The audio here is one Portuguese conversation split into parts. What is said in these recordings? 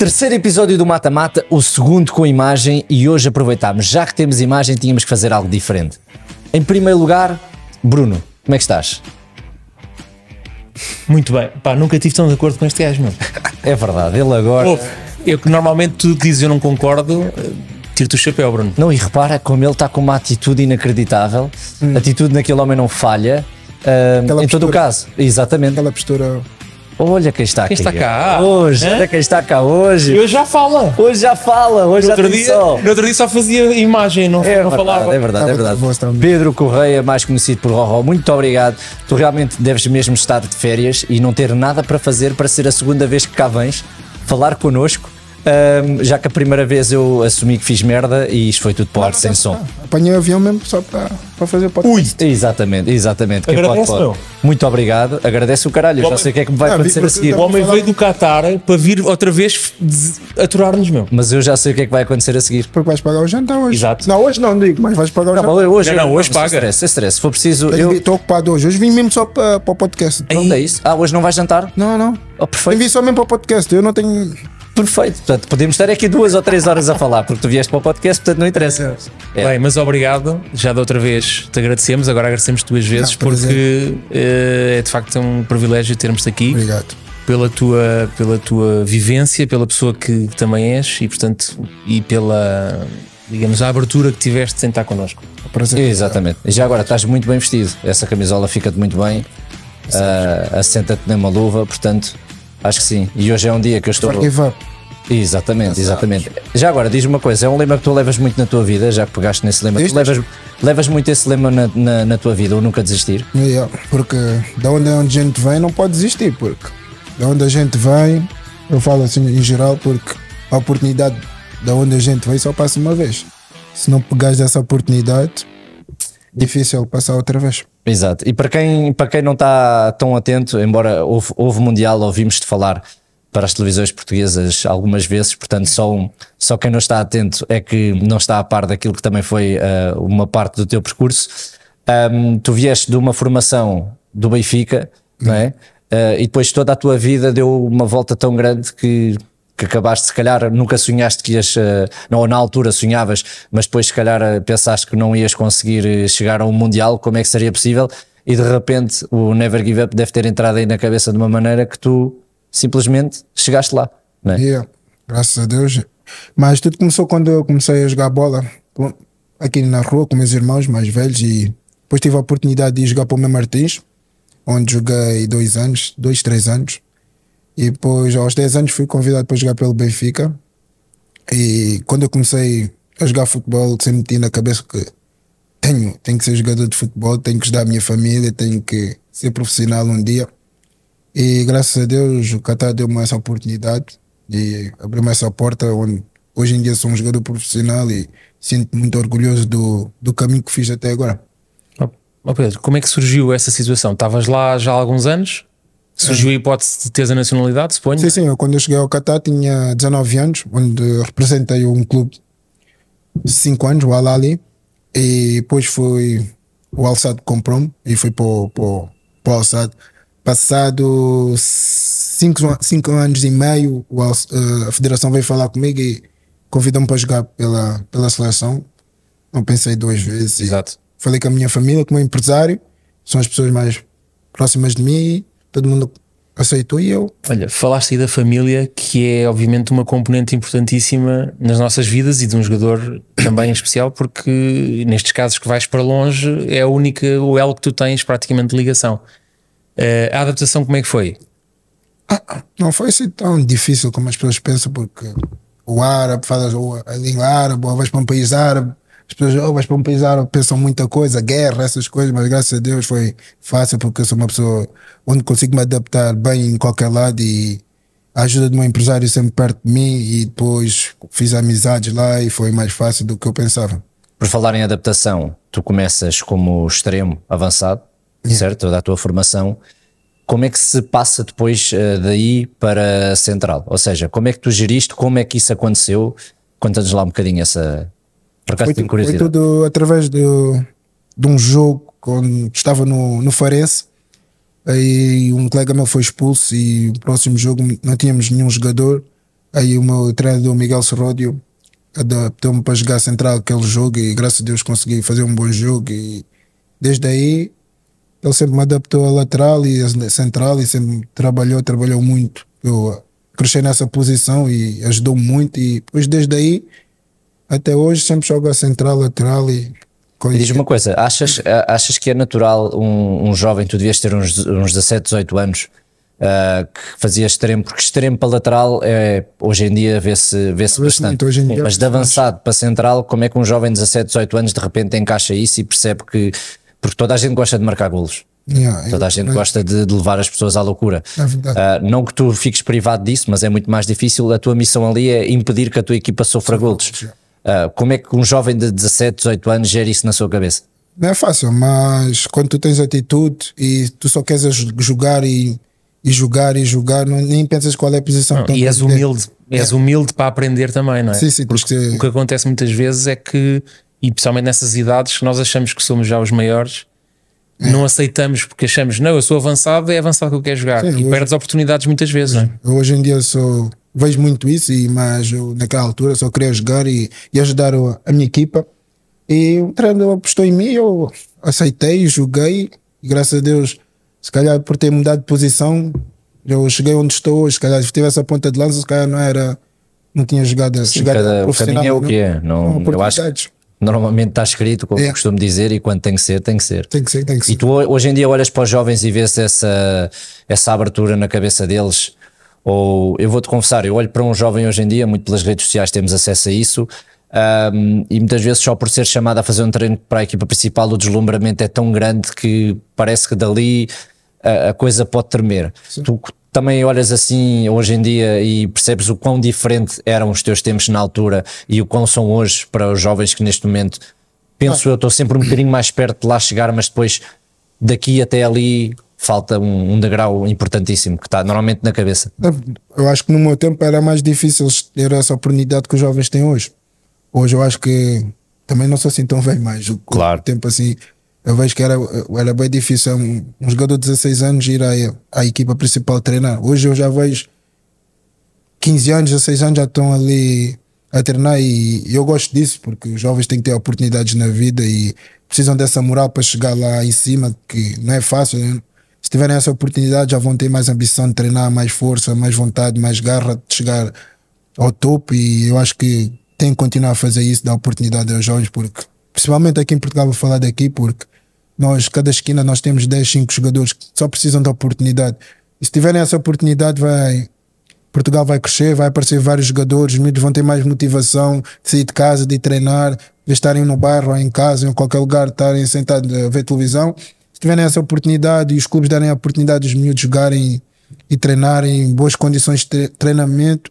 Terceiro episódio do Mata Mata, o segundo com imagem, e hoje aproveitámos. Já que temos imagem, tínhamos que fazer algo diferente. Em primeiro lugar, Bruno, como é que estás? Muito bem. Pá, nunca estive tão de acordo com este gajo, meu. É verdade, ele agora. Pô, eu que normalmente tudo que dizes eu não concordo, eh, tiro-te o chapéu, Bruno. Não, e repara como ele está com uma atitude inacreditável. Hum. atitude naquele homem não falha. Uh, em postura. todo o caso, exatamente. Aquela postura Olha é quem está aqui. Quem está cá. Hoje, olha é quem está cá hoje. E hoje já fala. Hoje já fala, hoje no já outro dia, No outro dia só fazia imagem, não, é, não falava. É verdade, é verdade. Pedro Correia, mais conhecido por Roró, muito obrigado. Tu realmente deves mesmo estar de férias e não ter nada para fazer para ser a segunda vez que cá vens falar connosco um, já que a primeira vez eu assumi que fiz merda e isto foi tudo para o ar sem som. Tá. Apanhei o avião mesmo só para, para fazer o podcast. Ui. Exatamente, exatamente. Quem pode, pode. Muito obrigado, agradeço o caralho. O homem... já sei o que é que me vai ah, acontecer a seguir. O homem veio do Qatar para vir outra vez aturar-nos, meu. Mas eu já sei o que é que vai acontecer a seguir. Porque vais pagar o jantar hoje. Exato. Não, hoje não digo, mas vais pagar o jantar. Não, hoje, não, não hoje paga. estresse estresse Se for preciso. Eu estou ocupado hoje. Hoje vim mesmo só para, para o podcast. não é isso. Ah, hoje não vais jantar? Não, não. Oh, perfeito. vim só mesmo para o podcast. Eu não tenho. Perfeito. Portanto, podemos estar aqui duas ou três horas a falar, porque tu vieste para o podcast, portanto não interessa. É. Bem, mas obrigado. Já da outra vez te agradecemos, agora agradecemos duas vezes, não, porque uh, é de facto um privilégio termos-te aqui. Obrigado. Pela tua, pela tua vivência, pela pessoa que, também és e, portanto, e pela digamos, a abertura que tiveste de sentar connosco. É Exatamente. já agora estás muito bem vestido. Essa camisola fica-te muito bem. Uh, assenta-te numa luva, portanto, Acho que sim. E hoje é um dia que eu estou. Exatamente, exatamente. Já agora, diz-me uma coisa: é um lema que tu levas muito na tua vida, já que pegaste nesse lema. Tu levas, levas muito esse lema na, na, na tua vida, ou nunca desistir? Yeah, porque da onde a gente vem, não pode desistir, porque da onde a gente vem, eu falo assim em geral, porque a oportunidade da onde a gente vem só passa uma vez. Se não pegares essa oportunidade, difícil passar outra vez. Exato. E para quem, para quem não está tão atento, embora houve, houve Mundial, ouvimos-te falar para as televisões portuguesas algumas vezes, portanto, só, um, só quem não está atento é que não está a par daquilo que também foi uh, uma parte do teu percurso. Um, tu vieste de uma formação do Benfica, não é? Uh, e depois toda a tua vida deu uma volta tão grande que que acabaste, se calhar nunca sonhaste que ias, eh, não, na altura sonhavas, mas depois se calhar eh, pensaste que não ias conseguir eh, chegar a um Mundial, como é que seria possível? E de repente o Never Give Up deve ter entrado aí na cabeça de uma maneira que tu simplesmente chegaste lá, não é? Yeah, graças a Deus. Mas tudo começou quando eu comecei a jogar bola aqui na rua com meus irmãos mais velhos e depois tive a oportunidade de jogar para o meu Martins, onde joguei dois anos, dois, três anos. E depois, aos 10 anos, fui convidado para jogar pelo Benfica. E quando eu comecei a jogar futebol, sempre tinha na cabeça que tenho, tenho que ser jogador de futebol, tenho que ajudar a minha família, tenho que ser profissional um dia. E graças a Deus o Qatar deu-me essa oportunidade e abriu-me essa porta onde hoje em dia sou um jogador profissional e sinto muito orgulhoso do, do caminho que fiz até agora. Oh, Pedro, como é que surgiu essa situação? Estavas lá já há alguns anos? Surgiu a hipótese de ter a nacionalidade, suponho? Sim, é? sim. Eu, quando eu cheguei ao Qatar tinha 19 anos, onde representei um clube de 5 anos, o Al-Ali, e depois fui o Alçado comprou-me e fui para o, para, o, para o Alçado. Passado 5 anos e meio, eh, a federação veio falar comigo e convidou-me para jogar pela, pela seleção. Não pensei duas vezes. Exato. Falei com a minha família, com o meu empresário, são as pessoas mais próximas de mim todo mundo aceitou e eu. Olha, falaste aí da família, que é obviamente uma componente importantíssima nas nossas vidas e de um jogador também em especial, porque nestes casos que vais para longe é a única, o elo que tu tens praticamente de ligação. Uh, a adaptação como é que foi? Ah, não foi assim tão difícil como as pessoas pensam, porque o árabe, falas a língua árabe, ou vais para um país árabe, as pessoas oh, mas para um país árabe pensam muita coisa, guerra, essas coisas, mas graças a Deus foi fácil porque eu sou uma pessoa onde consigo me adaptar bem em qualquer lado e a ajuda de um empresário sempre perto de mim e depois fiz amizades lá e foi mais fácil do que eu pensava. Por falar em adaptação, tu começas como extremo avançado, yeah. certo? Da tua formação. Como é que se passa depois eh, daí para central? Ou seja, como é que tu geriste, como é que isso aconteceu? Conta-nos lá um bocadinho essa, por acaso foi, tenho curiosidade. Foi tudo através de, de um jogo quando estava no, no Farense. Aí um colega meu foi expulso e o próximo jogo não tínhamos nenhum jogador. Aí o meu treinador Miguel Sorródio adaptou-me para jogar central aquele jogo e graças a Deus consegui fazer um bom jogo e desde aí ele sempre me adaptou a lateral e a central e sempre trabalhou, trabalhou muito. Eu cresci nessa posição e ajudou muito e depois desde aí até hoje sempre joga central, lateral e coisa. Diz uma coisa, achas, achas que é natural um, um jovem, tu devias ter uns, uns 17, 18 anos, uh, que fazia extremo, porque extremo para lateral é, hoje em dia vê-se vê -se bastante. dia, mas de avançado para central, como é que um jovem de 17, 18 anos de repente encaixa isso e percebe que. Porque toda a gente gosta de marcar golos. Yeah, é Toda a gente gosta de, de, levar as pessoas à loucura. Uh, não que tu fiques privado disso, mas é muito mais difícil. A tua missão ali é impedir que a tua equipa sofra golos. Yeah. Uh, como é que um jovem de 17, 18 anos gera isso na sua cabeça? Não é fácil, mas quando tu tens atitude e tu só queres jogar e, e jogar e jogar, não, nem pensas qual é a posição não, que E és humilde, é. és humilde para aprender também, não é? Sim, sim, porque o que acontece muitas vezes é que, e principalmente nessas idades, que nós achamos que somos já os maiores, é. não aceitamos porque achamos, não, eu sou avançado, é avançado que eu quero jogar. Sim, e hoje, perdes oportunidades muitas vezes, hoje, não é? Hoje em dia sou vejo muito isso, e, mas eu, naquela altura só queria jogar e, e ajudar a minha equipa. E o treinador apostou em mim, eu aceitei, joguei, e graças a Deus, se calhar por ter mudado de posição, eu cheguei onde estou hoje. Se calhar se tivesse a ponta de lança, se calhar não era. Não tinha jogado a cada profissional. é o que é. Não, não eu acho normalmente está escrito, como é. costumo dizer, e quando tem que ser, tem que ser. Tem que ser, tem que ser. E tu hoje em dia olhas para os jovens e vês essa, essa abertura na cabeça deles ou eu vou-te confessar, eu olho para um jovem hoje em dia, muito pelas redes sociais temos acesso a isso, um, e muitas vezes só por ser chamado a fazer um treino para a equipa principal o deslumbramento é tão grande que parece que dali a, a coisa pode tremer. Sim. Tu também olhas assim hoje em dia e percebes o quão diferente eram os teus tempos na altura e o quão são hoje para os jovens que neste momento penso ah. eu estou sempre um bocadinho mais perto de lá chegar, mas depois daqui até ali falta um, um degrau importantíssimo que está normalmente na cabeça. É, eu acho que no meu tempo era mais difícil ter essa oportunidade que os jovens têm hoje. Hoje eu acho que também não sou assim tão velho mais. O claro. tempo assim, eu vejo que era, era bem difícil um, um jogador de 16 anos ir à, à equipa principal treinar. Hoje eu já vejo 15 anos, 16 anos já estão ali a treinar e eu gosto disso porque os jovens têm que ter oportunidades na vida e precisam dessa moral para chegar lá em cima, que não é fácil. Né? se tiverem essa oportunidade, já vão ter mais ambição de treinar, mais força, mais vontade, mais garra de chegar ao topo. E eu acho que tem que continuar a fazer isso, dar oportunidade aos jovens, porque, principalmente aqui em Portugal, vou falar daqui, porque nós, cada esquina, nós temos 10, 5 jogadores que só precisam da oportunidade. E se tiverem essa oportunidade, vai. Portugal vai crescer, vai aparecer vários jogadores, os miúdos vão ter mais motivação de sair de casa, de treinar, de estarem no bairro ou em casa, em qualquer lugar, estarem sentados a ver televisão tiverem essa oportunidade e os clubes darem a oportunidade dos miúdos jogarem e treinarem em boas condições de treinamento,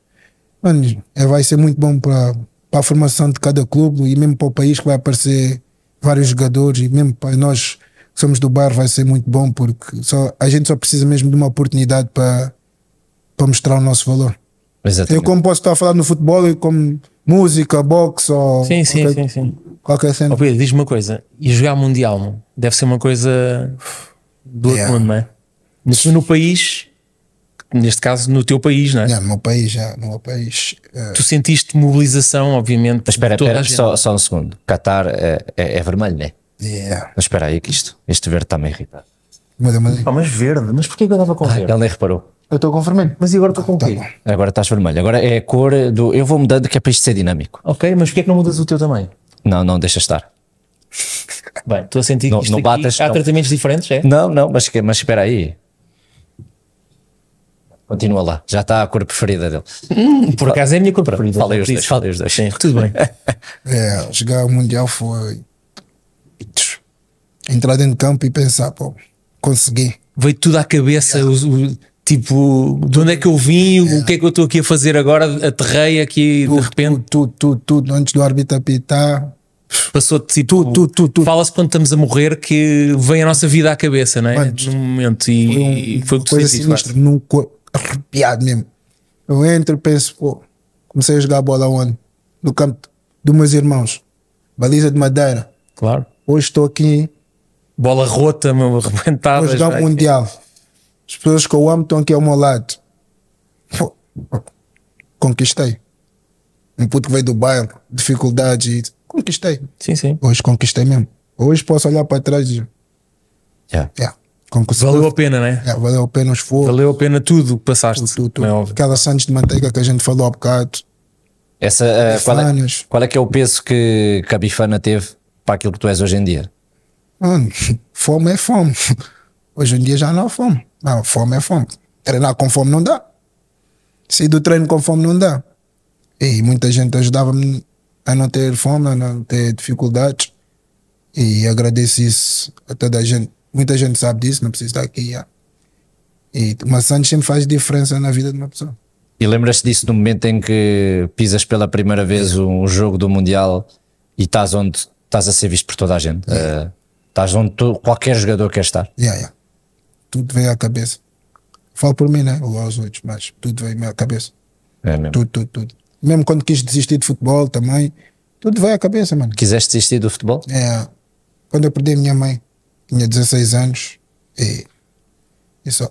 mano, é, vai ser muito bom para a formação de cada clube e mesmo para o país que vai aparecer vários jogadores e mesmo para nós que somos do bar vai ser muito bom porque só, a gente só precisa mesmo de uma oportunidade para, para mostrar o nosso valor. Exatamente. Eu como posso estar a falar no futebol e como música, boxe ou sim, sim, qualquer, sim, sim. qualquer cena. Oh, diz-me uma coisa: e jogar Mundial deve ser uma coisa do outro yeah. mundo, não é? Mas no país, neste caso no teu país, não é? Yeah, no meu país, já, no meu país. Uh... Tu sentiste mobilização, obviamente. Mas espera, espera, só, só, um segundo: Qatar é, é, é vermelho, não é? Yeah. Mas espera aí, que isto, este verde está-me irritado. Mas, é mas... Ah, mas verde, mas porquê que eu estava com ah, Ele nem reparou. Eu estou com vermelho. Mas e agora estou ah, com o tá quê? Tá agora estás vermelho. Agora é a cor do. Eu vou mudando que é para isto ser dinâmico. Ok, mas porquê é que não mudas o teu também? Não, não, deixa estar. Bem, estou a sentir que não, não batas, há não. tratamentos diferentes, é? Não, não, mas, mas espera aí. Continua lá, já está a cor preferida dele. Hum, por acaso é a minha cor preferida. Falei os dois, falei os dois. Sim, tudo bem. é, chegar ao Mundial foi entrar dentro de campo e pensar, pô, consegui. Veio tudo à cabeça, yeah. os Tipo, de onde é que eu vim? O que é que eu estou aqui a fazer agora? Aterrei aqui de repente. Tudo, tudo, tudo, antes do árbitro apitar. Passou-te tipo, tudo, tudo, tudo, fala-se quando estamos a morrer que vem a nossa vida à cabeça, não é? Mas, Num momento, e foi, um, foi coisa sinistra, num corpo arrepiado mesmo. Eu entro e penso, pô, comecei a jogar bola onde? No campo dos meus irmãos, baliza de madeira. Claro. Hoje estou aqui. Bola rota, meu, arrebentada. Hoje dá o Mundial. As pessoas que eu amo estão aqui ao meu lado. conquistei. Um puto que veio do bairro, dificuldade. Conquistei. Sim, sim. Hoje conquistei mesmo. Hoje posso olhar para trás e. Yeah. Yeah. Valeu a pena, né? Yeah, valeu a pena os fogos. Valeu a pena tudo que passaste. Tudo, tudo, é tudo. É Aquela Santos de manteiga que a gente falou há bocado. Essa, uh, qual, é, qual, é, que é o peso que, que a Bifana teve para aquilo que tu és hoje em dia? Mano, fome é fome. Hoje em dia já não há fome. Não, fome é fome. Treinar com fome não dá. Sair do treino com fome não dá. E muita gente ajudava-me a não ter fome, a não ter dificuldades. E agradeço isso a toda a gente. Muita gente sabe disso, não precisa estar aqui. Já. E uma Santos sempre faz diferença na vida de uma pessoa. E lembras-te disso no momento em que pisas pela primeira vez um jogo do Mundial e estás onde estás a ser visto por toda a gente? Uh, estás onde tu, qualquer jogador quer estar. Yeah, yeah tudo veio à cabeça. Falo por mim, né? Ou aos outros, mas tudo veio à cabeça. É mesmo. Tudo, tudo, tudo. Mesmo quando quis desistir de futebol também, tudo veio à cabeça, mano. Quiseste desistir do futebol? É. Quando eu perdi a minha mãe, tinha 16 anos e, e só.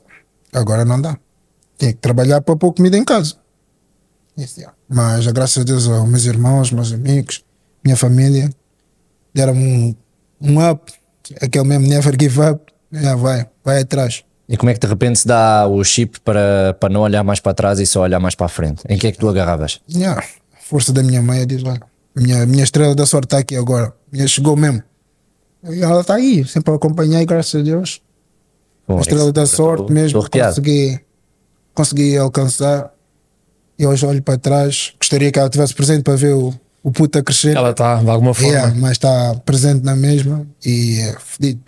Agora não dá. Tinha que trabalhar para pôr comida em casa. Isso, Mas graças a Deus aos meus irmãos, meus amigos, minha família, deram um, um up, aquele mesmo never give up. É, vai, vai atrás. E como é que de repente se dá o chip para, para não olhar mais para trás e só olhar mais para a frente? Em que é que tu agarravas? Yeah. A força da minha mãe diz: olha, minha, minha estrela da sorte está aqui agora. Minha chegou mesmo. E ela está aí, sempre acompanhei, graças a Deus. Bom, a estrela da sorte mesmo, consegui, consegui alcançar. E hoje olho para trás, gostaria que ela estivesse presente para ver o, o puta crescer. Ela está, de alguma forma. Yeah, mas está presente na mesma e é fedido.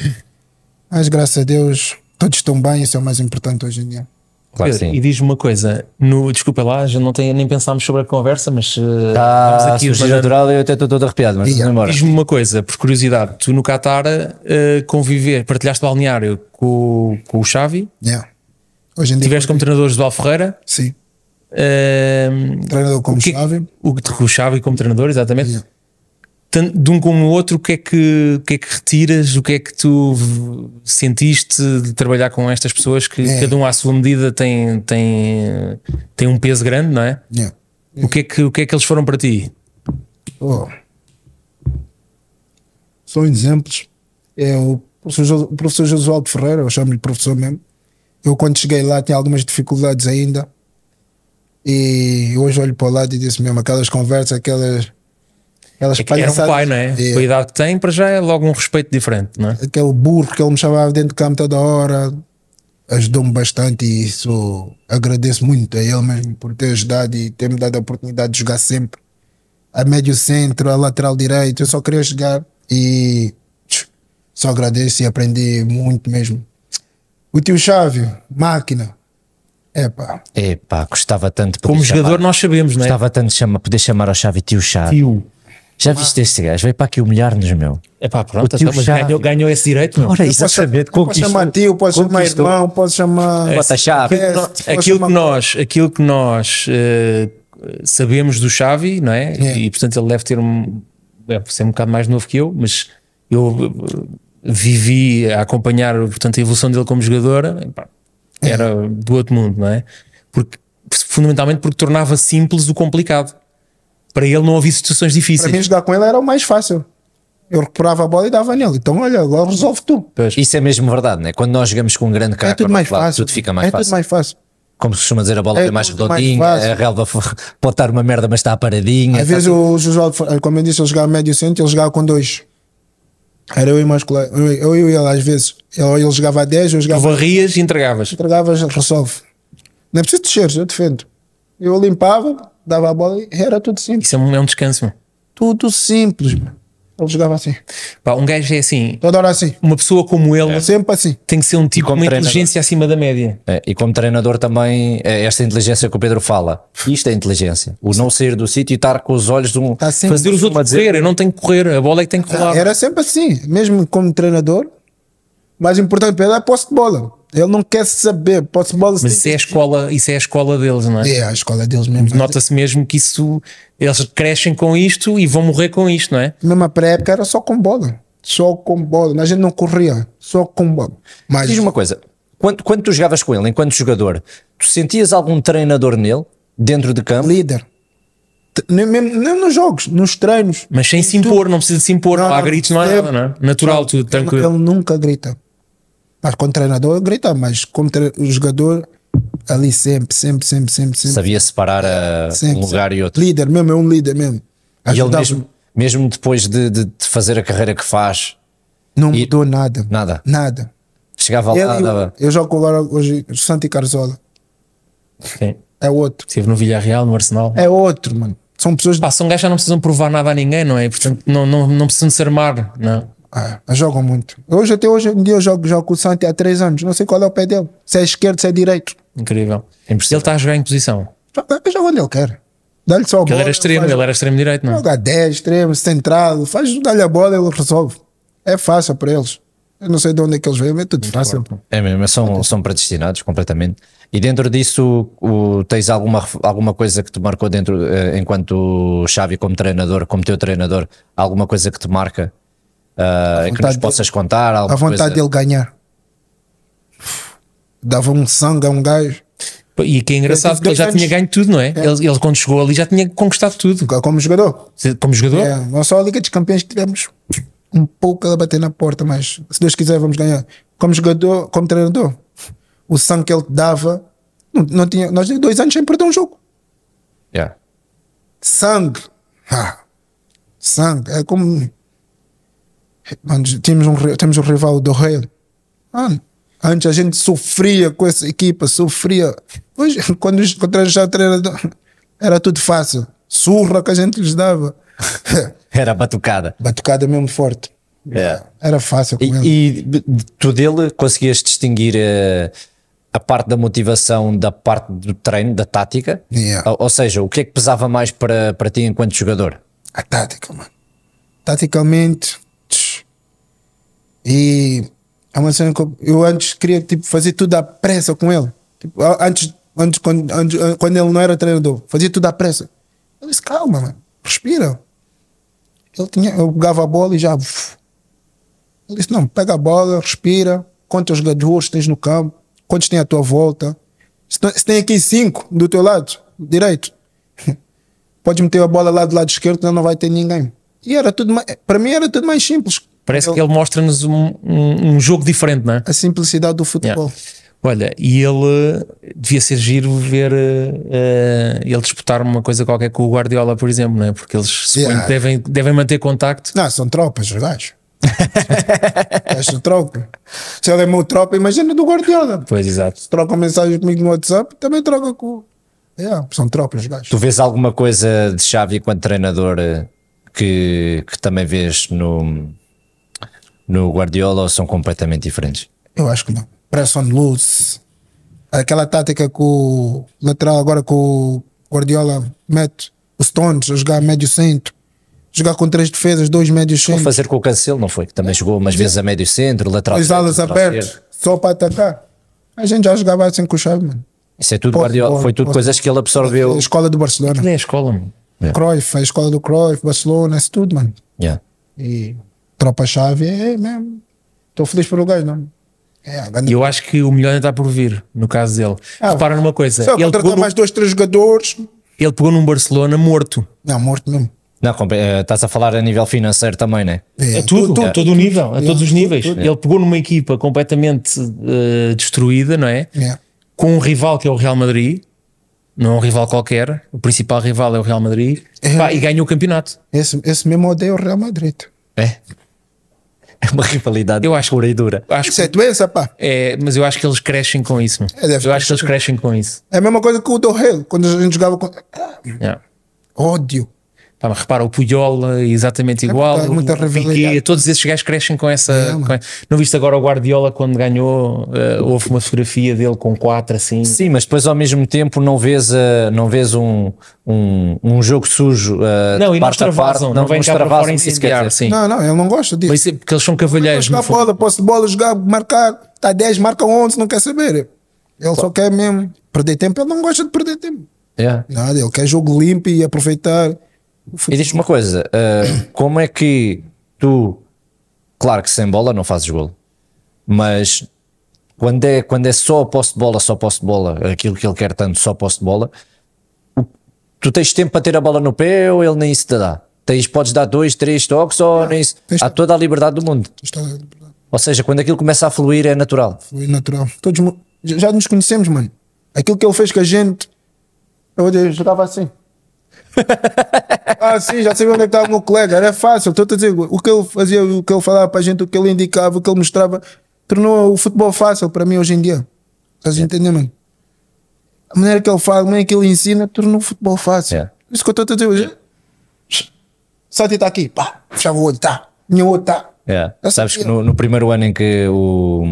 Mas graças a Deus, todos estão bem, isso é o mais importante hoje em dia. Claro Pedro, e diz-me uma coisa, no, desculpa lá, já não tenho nem pensámos sobre a conversa, mas eh, tá, estamos aqui o natural e eu até estou todo arrepiado, mas Diz-me uma coisa, por curiosidade, tu no Qatar uh, eh, conviver, partilhaste balneário com, com o Xavi? Yeah. É. Hoje em dia Tiveste como treinadores do Alferreira? Sim. Uh, Treinador como o que, é Xavi. O, com o Xavi como treinador, exatamente. Yeah de um como o outro, o que, é que, o que é que retiras? O que é que tu sentiste de trabalhar com estas pessoas que é. cada um à sua medida tem, tem, tem um peso grande, não é? é. O, que é que, o que é que eles foram para ti? Oh. São exemplos. É o professor, o professor Josualdo Ferreira, eu chamo-lhe professor mesmo. Eu, quando cheguei lá, tinha algumas dificuldades ainda. E hoje olho para o lado e disse mesmo aquelas conversas, aquelas Aquelas é Era um pai, não é? é? Com a idade que tem, para já é logo um respeito diferente, não é? Aquele burro que ele me chamava dentro de campo toda hora ajudou-me bastante e isso agradeço muito a ele mesmo por ter ajudado e ter-me dado a oportunidade de jogar sempre a médio centro, a lateral direito. Eu só queria jogar e só agradeço e aprendi muito mesmo. O tio Chávio, máquina. Epá. Epá, gostava tanto Como jogador, chamar. nós sabemos, não é? Gostava tanto de chamar, poder chamar ao Chávio tio Chávio. Tio. Já viste este gajo? Veio para aqui humilhar-nos, meu. É pá, pronto, o tio então, ganhou, ganhou, esse direito, meu. Ora, exatamente. É posso, posso chamar tio, posso chamar irmão, posso chamar. É, Bota chave. aquilo, que nós, aquilo que nós uh, sabemos do Xavi, não é? é? E portanto ele deve ter um. Deve ser um bocado mais novo que eu, mas eu eh, vivi a acompanhar portanto, a evolução dele como jogador. era do outro mundo, não é? Porque, fundamentalmente porque tornava simples o complicado. Para ele não havia situações difíceis. Para mim jogar com ele era o mais fácil. Eu recuperava a bola e dava nele. Então, olha, agora resolve tu. Pois. Isso é mesmo verdade, né? Quando nós jogamos com um grande cara, é tudo mais lado, fácil. Tudo fica mais é fácil. tudo mais fácil. Como se costuma dizer, a bola é, mais redondinha, mais a relva pode estar uma merda, mas está paradinha. Às vezes tudo... o João como eu disse, ele jogava médio centro, ele jogava com dois. Era eu e mais colega. Eu e ele, às vezes. Ele, ele jogava a 10, eu jogava. Tu varrias e entregavas. Entregavas, resolve. Não é preciso descer, eu defendo. Eu limpava, dava a bola e era tudo simples. Isso é um, é descanso, mano. Tudo simples, mano. Ele jogava assim. Pá, um gajo é assim. Toda hora assim. Uma pessoa como ele. É. Sempre assim. Tem que ser um tipo com uma treinador. inteligência acima da média. É, e como treinador também, é esta inteligência que o Pedro fala. Isto é inteligência. O não sair do sítio e estar com os olhos de um. Tá fazer os outros dizer... correr. Eu não tenho que correr. A bola é que tem que rolar. Era sempre assim. Mesmo como treinador, mais importante para ele é a posse de bola. Ele não quer saber. Posso, posso Mas isso é, a escola, isso é a escola deles, não é? É, a escola deles mesmo. É? Nota-se mesmo que isso. Eles crescem com isto e vão morrer com isto, não é? Mesmo a pré-época era só com bola. Só com bola. A gente não corria. Só com bola. Mas... Diz uma coisa. Quando, quando tu jogavas com ele, enquanto jogador, tu sentias algum treinador nele, dentro de campo? Líder. Mesmo, nos jogos, nos treinos. Mas sem se impor, tu... não precisa se impor. Não, há gritos, não há é, nada, não é? Natural, tudo tranquilo. Ele nunca grita. Mas com o treinador grita, ah, mas como jogador ali sempre, sempre, sempre, sempre. sempre. Sabia separar a eh, sempre, um lugar sempre. e outro. Líder mesmo, é um líder mesmo. Ajudava. E ele mesmo, mesmo depois de, de, de, fazer a carreira que faz. Não mudou nada. Nada. Nada. Chegava ele, lá. Eu, dava... eu jogo agora hoje Santi Carzola. Sim. É outro. Estive no Villarreal, no Arsenal. É outro, mano. São pessoas. Pá, são gajos que não precisam provar nada a ninguém, não é? Portanto, não, não, não precisam de se armar, não. É, jogam muito. Hoje, até hoje em dia, eu jogo, jogo com o Santi há 3 anos. Não sei qual é o pé dele. Se é esquerdo, se é direito. Incrível. É ele está a jogar em posição. Joga, joga onde ele quer. Dá-lhe só a bola. Ele era extremo, faz, ele era extremo direito, não? É? Joga 10, extremo, centrado. Faz, dá-lhe a bola, ele resolve. É fácil para eles. Eu não sei de onde é que eles vêm, é tudo fácil. É mesmo, são, são predestinados completamente. E dentro disso, o, tens alguma, alguma coisa que te marcou dentro, eh, enquanto Xavi como treinador, como teu treinador, alguma coisa que te marca uh, que nos possas dele, contar? A vontade coisa? dele ganhar. Dava um sangue a um gajo. E que é engraçado, porque ele já anos. tinha ganho tudo, não é? é. Ele, ele, quando chegou ali já tinha conquistado tudo. Como jogador. Como jogador? É. Não só a Liga dos Campeões tivemos um pouco a bater na porta, mas se Deus quiser vamos ganhar. Como jogador, como treinador, o sangue que ele dava, não, não tinha, nós dois anos sem perder um jogo. Yeah. Sangue. Ah. Sangue. É como Mano, tínhamos um, temos um rival do Real. Mano, antes a gente sofria com essa equipa, sofria. Hoje, quando os contratos já era tudo fácil. Surra que a gente lhes dava. Era batucada. Batucada mesmo forte. Yeah. É. Era fácil com e, ele. E tu dele conseguias distinguir a, eh, a, parte da motivação da parte do treino, da tática? Yeah. Ou, ou, seja, o que é que pesava mais para, para ti enquanto jogador? A tática, mano. Taticamente, e é uma cena que eu, eu antes queria tipo, fazer tudo à pressa com ele. Tipo, antes, antes quando, antes, quando ele não era treinador, fazia tudo à pressa. Eu disse, calma, mano, respira. Ele tinha, eu pegava a bola e já. Ele disse, não, pega a bola, respira, quantos jogadores tens no campo, quantos tem à tua volta. Se, se tem aqui cinco do teu lado, direito, pode meter a bola lá do lado esquerdo, não vai ter ninguém. E era tudo, para mim era tudo mais simples. Parece ele, que ele mostra-nos um, um, um, jogo diferente, não é? A simplicidade do futebol. Yeah. Olha, e ele eh, devia ser giro ver uh, ele disputar uma coisa qualquer com o Guardiola, por exemplo, não é? Porque eles yeah. devem, devem manter contacto. Não, são tropas, verdade? Acho troca. Se ele é meu tropa, imagina do Guardiola. Pois exato. Se trocam mensagens comigo no WhatsApp, também troca com. Yeah, são tropas, gajos. Tu vês alguma coisa de Xavi quanto treinador que, que também vês no, no Guardiola ou são completamente diferentes? Eu acho que não. Pressão loose. Aquela tática que o lateral agora que o Guardiola mete o Stones a jogar médio centro jogar com três defesas, dois médios centros. fazer com o Cancelo, não foi? Que também jogou umas vezes a médio centro, lateral Dois alas abertos, só para atacar. A gente já jogava assim com o chave mano. Isso é tudo Guardiola, foi tudo Pô, coisas que ele absorveu. É a escola do Barcelona. Que é a escola, mano. É. Cruyff, a escola do Cruyff, Barcelona, isso tudo, mano. Yeah. E tropa-chave é mesmo. Estou feliz pelo gajo, não? É, grande... Eu acho que o melhor ainda está por vir, no caso dele. Ah, Repara numa coisa. Só ele pegou mais dois, três jogadores. Ele pegou num Barcelona morto. Não, morto mesmo. Não, eh, estás a falar a nível financeiro também, não né? é? É, tudo, tudo, é. todo o nível, a é é, todos os níveis. Ele pegou numa equipa completamente uh, destruída, não é? é? Com um rival que é o Real Madrid, não é um rival qualquer, o principal rival é o Real Madrid, pá, e ganhou o campeonato. Esse, esse mesmo odeia o Real Madrid. É? é uma rivalidade eu acho, pura e dura. Acho isso que, é doença, pá. É, mas eu acho que eles crescem com isso. É, eu acho que eles crescem com isso. É a mesma coisa que o Dorrego, quando a gente jogava com. Yeah. Ódio. Pá, repara, o Puyol eh, exatamente igual, é, o, o Piquet, todos esses gajos crescem com essa. É, com... Não viste agora o Guardiola quando ganhou, uh, houve uma fotografia dele com quatro assim. Sim, mas depois ao mesmo tempo não vês, uh, não vês um, um, um jogo sujo uh, não, e não a parte, não, não vem extravasam isso, quer dizer, Não, não, ele não gosta disso. Mas, é porque eles são cavalheiros. Jogar bola, posso bola, jogar, marcar, está 10, marca 11, não quer saber. Ele claro. só quer mesmo perder tempo, ele não gosta de perder tempo. É. Nada, ele quer jogo limpo e aproveitar. E diz-te uma coisa: uh, como é que tu, claro que sem bola não fazes golo, mas quando é, quando é só posse de bola, só posse de bola, aquilo que ele quer tanto, só posse de bola, tu tens tempo para ter a bola no pé ou ele nem isso te dá? Tens, podes dar dois, três toques ou não, nem isso? Há toda a liberdade do mundo. Ou seja, quando aquilo começa a fluir é natural. Fluir natural. Todos, já nos conhecemos, mano. Aquilo que ele fez com a gente, eu estava assim. ah, sim, já sabia onde é estava o meu colega, era fácil. Estou a dizer, o que ele fazia, o que ele falava para a gente, o que ele indicava, o que ele mostrava, tornou o futebol fácil para mim hoje em dia. Estás a é. entender, mano? A maneira que ele fala, a maneira que ele ensina, tornou o futebol fácil. Yeah. É. Isso que eu estou a dizer hoje. Sati está aqui, pá, fechava o olho, tá, minha olho, tá. Yeah. É. Sabes que no, no, primeiro ano em que o,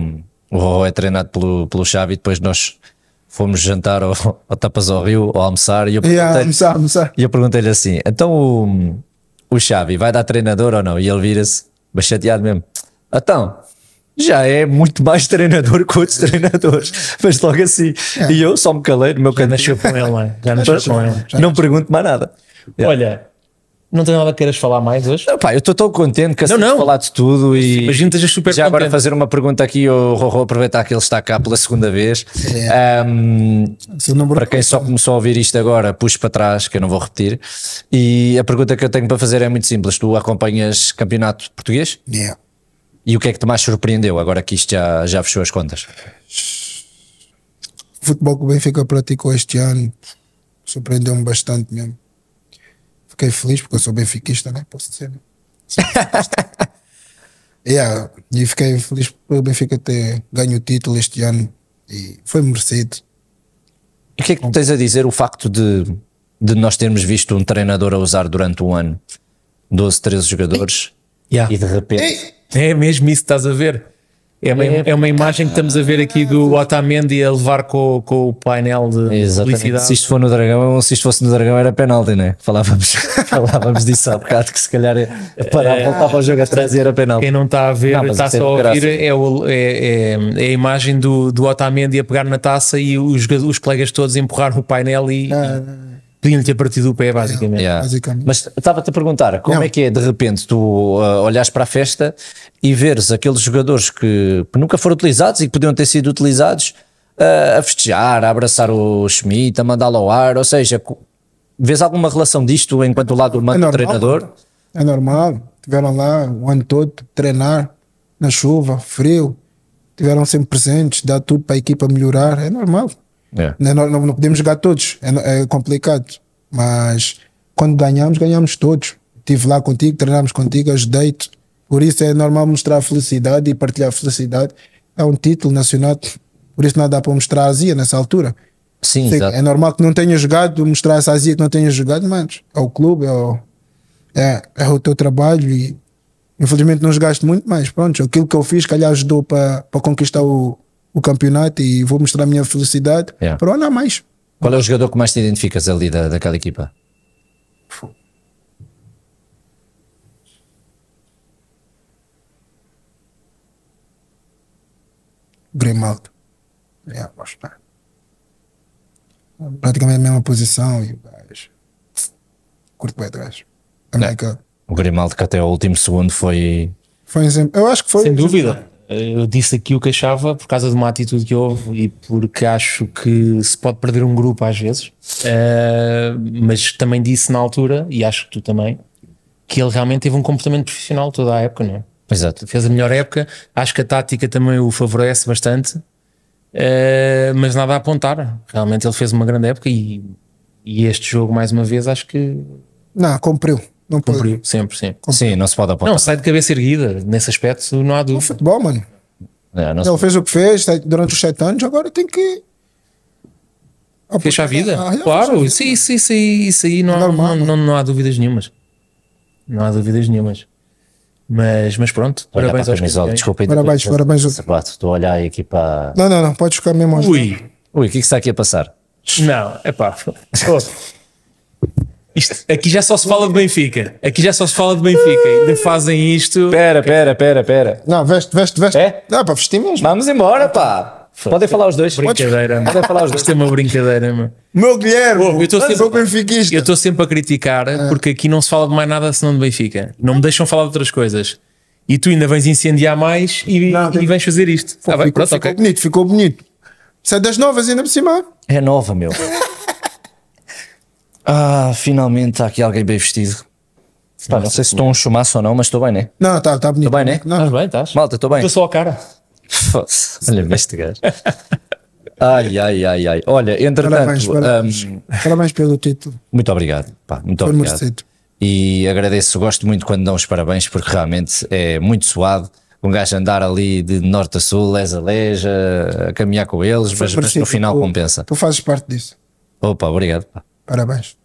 o é treinado pelo, pelo Xavi, depois nós fomos jantar ao, ao Tapas ao Rio, ao almoçar, e eu perguntei-lhe yeah, Perguntei assim: então o, o Xavi vai dar treinador ou não? E ele vira-se, chateado mesmo: então, já é muito mais treinador que outros treinadores, mas logo assim. É. E eu só me calei no meu canto. Já nasceu com ele, não é? Já nasceu com ele. Não pergunto mais nada. Olha, não tenho nada que queiras falar mais hoje? Não, pá, eu estou tão contente que não, de assim, falar de tudo e. Imagino que super Já contente. agora fazer uma pergunta aqui ao Rorro, aproveitar que ele está cá pela segunda vez. É. Um, para quem só começou a ouvir isto agora, puxo para trás, que eu não vou repetir. E a pergunta que eu tenho para fazer é muito simples. Tu acompanhas campeonato português? É. E o que é que te mais surpreendeu agora que isto já, já fechou as contas? O futebol que o Benfica praticou este ano surpreendeu-me bastante mesmo fiquei feliz porque eu sou benfiquista, né? Posso dizer, né? yeah, e fiquei feliz por o Benfica ter ganho o título este ano e foi merecido. o que é que tu tens a dizer o facto de, de nós termos visto um treinador a usar durante um ano 12, 13 jogadores Yeah. e de repente. É mesmo isso que estás a ver. É uma, é. é, uma imagem que estamos a ver aqui do Otamendi a levar com, com o painel de Exatamente. publicidade. Se isto for no Dragão, se isto fosse no Dragão era penalti, né? Falávamos, falávamos disso há bocado, que se calhar é- parar, é. voltava ao jogo atrás e era penalti. Quem não está a ver, não, está só a ouvir, é, é, é, a imagem do, do Otamendi a pegar na taça e os, os colegas todos empurrar o painel e... Podiam-lhe ter partido o pé, basicamente. Yeah. basicamente. Mas estava-te a perguntar, como não. é que é de repente tu uh, olhares para a festa e veres aqueles jogadores que nunca foram utilizados e que podiam ter sido utilizados uh, a festejar, a abraçar o Schmidt, a mandá-lo ao ar, ou seja, vês alguma relação disto enquanto lado humano é treinador? É normal, tiveram lá o ano todo treinar, na chuva, frio, tiveram sempre presentes, dar tudo para a equipa melhorar, é normal. É. Não, né, não, não, podemos jogar todos, é, é, complicado. Mas quando ganhamos, ganhamos todos. Estive lá contigo, treinamos contigo, ajudei-te. Por isso é normal mostrar felicidade e partilhar felicidade. É um título nacional, por isso não dá para mostrar a Azia nessa altura. Sim, Sei, É normal que não tenha jogado, mostrar essa Azia que não tenha jogado, mas é o clube, é o, é, é o teu trabalho e infelizmente não jogaste muito, mas pronto, aquilo que eu fiz, calhar ajudou para, para conquistar o, o campeonato e vou mostrar a minha felicidade yeah. para andar mais. Qual é o jogador que mais te identificas ali da, daquela equipa? Grimaldo. É, Praticamente a mesma posição e o Curto para atrás. O Grimaldo que até o último segundo foi. Foi exemplo. Eu acho que foi. Sem dúvida eu disse aqui o que achava por causa de uma atitude que houve e porque acho que se pode perder um grupo às vezes, uh, mas também disse na altura, e acho que tu também, que ele realmente teve um comportamento profissional toda a época, não é? Exato. Fez a melhor época, acho que a tática também o favorece bastante, uh, mas nada a apontar. Realmente ele fez uma grande época e, e este jogo, mais uma vez, acho que. Não, cumpriu. Não pode. sempre, sim. Cumpriu. Sim, não se pode apontar. Não, sai de cabeça erguida, nesse aspecto não há dúvida. O futebol, mano. É, ele não, fez o que fez tá durante os sete anos, agora tem que. fechar a vida? Ah, claro, isso, isso, isso, isso aí não, há, não, né? não, não, há dúvidas nenhumas. Não há dúvidas nenhumas. Mas, mas pronto, Olha parabéns aos camisola, desculpa, parabéns, depois, parabéns. Estou a olhar aqui para. Não, não, não, pode ficar mesmo. Ui, Ui o que, é que está aqui a passar? Não, é pá. Isto, aqui já só se fala de Benfica. Aqui já só se fala de Benfica. Ainda fazem isto. Pera, pera, pera, pera. Não, veste, veste, veste. É? Não, para vestir mesmo. Vamos embora, pá. Podem falar os dois. Brincadeira. Podem falar os dois. Isto é uma brincadeira, meu. Meu Guilherme, eu estou sempre, eu estou sempre a criticar ah. porque aqui não se fala de mais nada senão de Benfica. Não me deixam falar de outras coisas. E tu ainda vens incendiar mais e, não, e vens fazer isto. Pô, ah, ficou, bem, pronto, ficou okay. bonito, ficou bonito. Isso é das novas ainda por cima. É nova, meu. Ah, finalmente está aqui alguém bem vestido. Pá, não, não sei se estou um chumaço ou não, mas estou bem, né? Não, está tá bonito. Estou bem, né? Não. Estás bem, estás? Malta, estou bem. Estou só a cara. Foda-se. Olha, este gajo. Ai, ai, ai, ai. Olha, entretanto. Parabéns, parabéns. Um... parabéns pelo título. Muito obrigado. Pá, muito Foi obrigado. E agradeço, gosto muito quando dão os parabéns, porque realmente é muito suado. Um gajo andar ali de norte a sul, les a les, a caminhar com eles, mas, mas, no final compensa. Tu fazes parte disso. Opa, obrigado. Pá. Parabéns.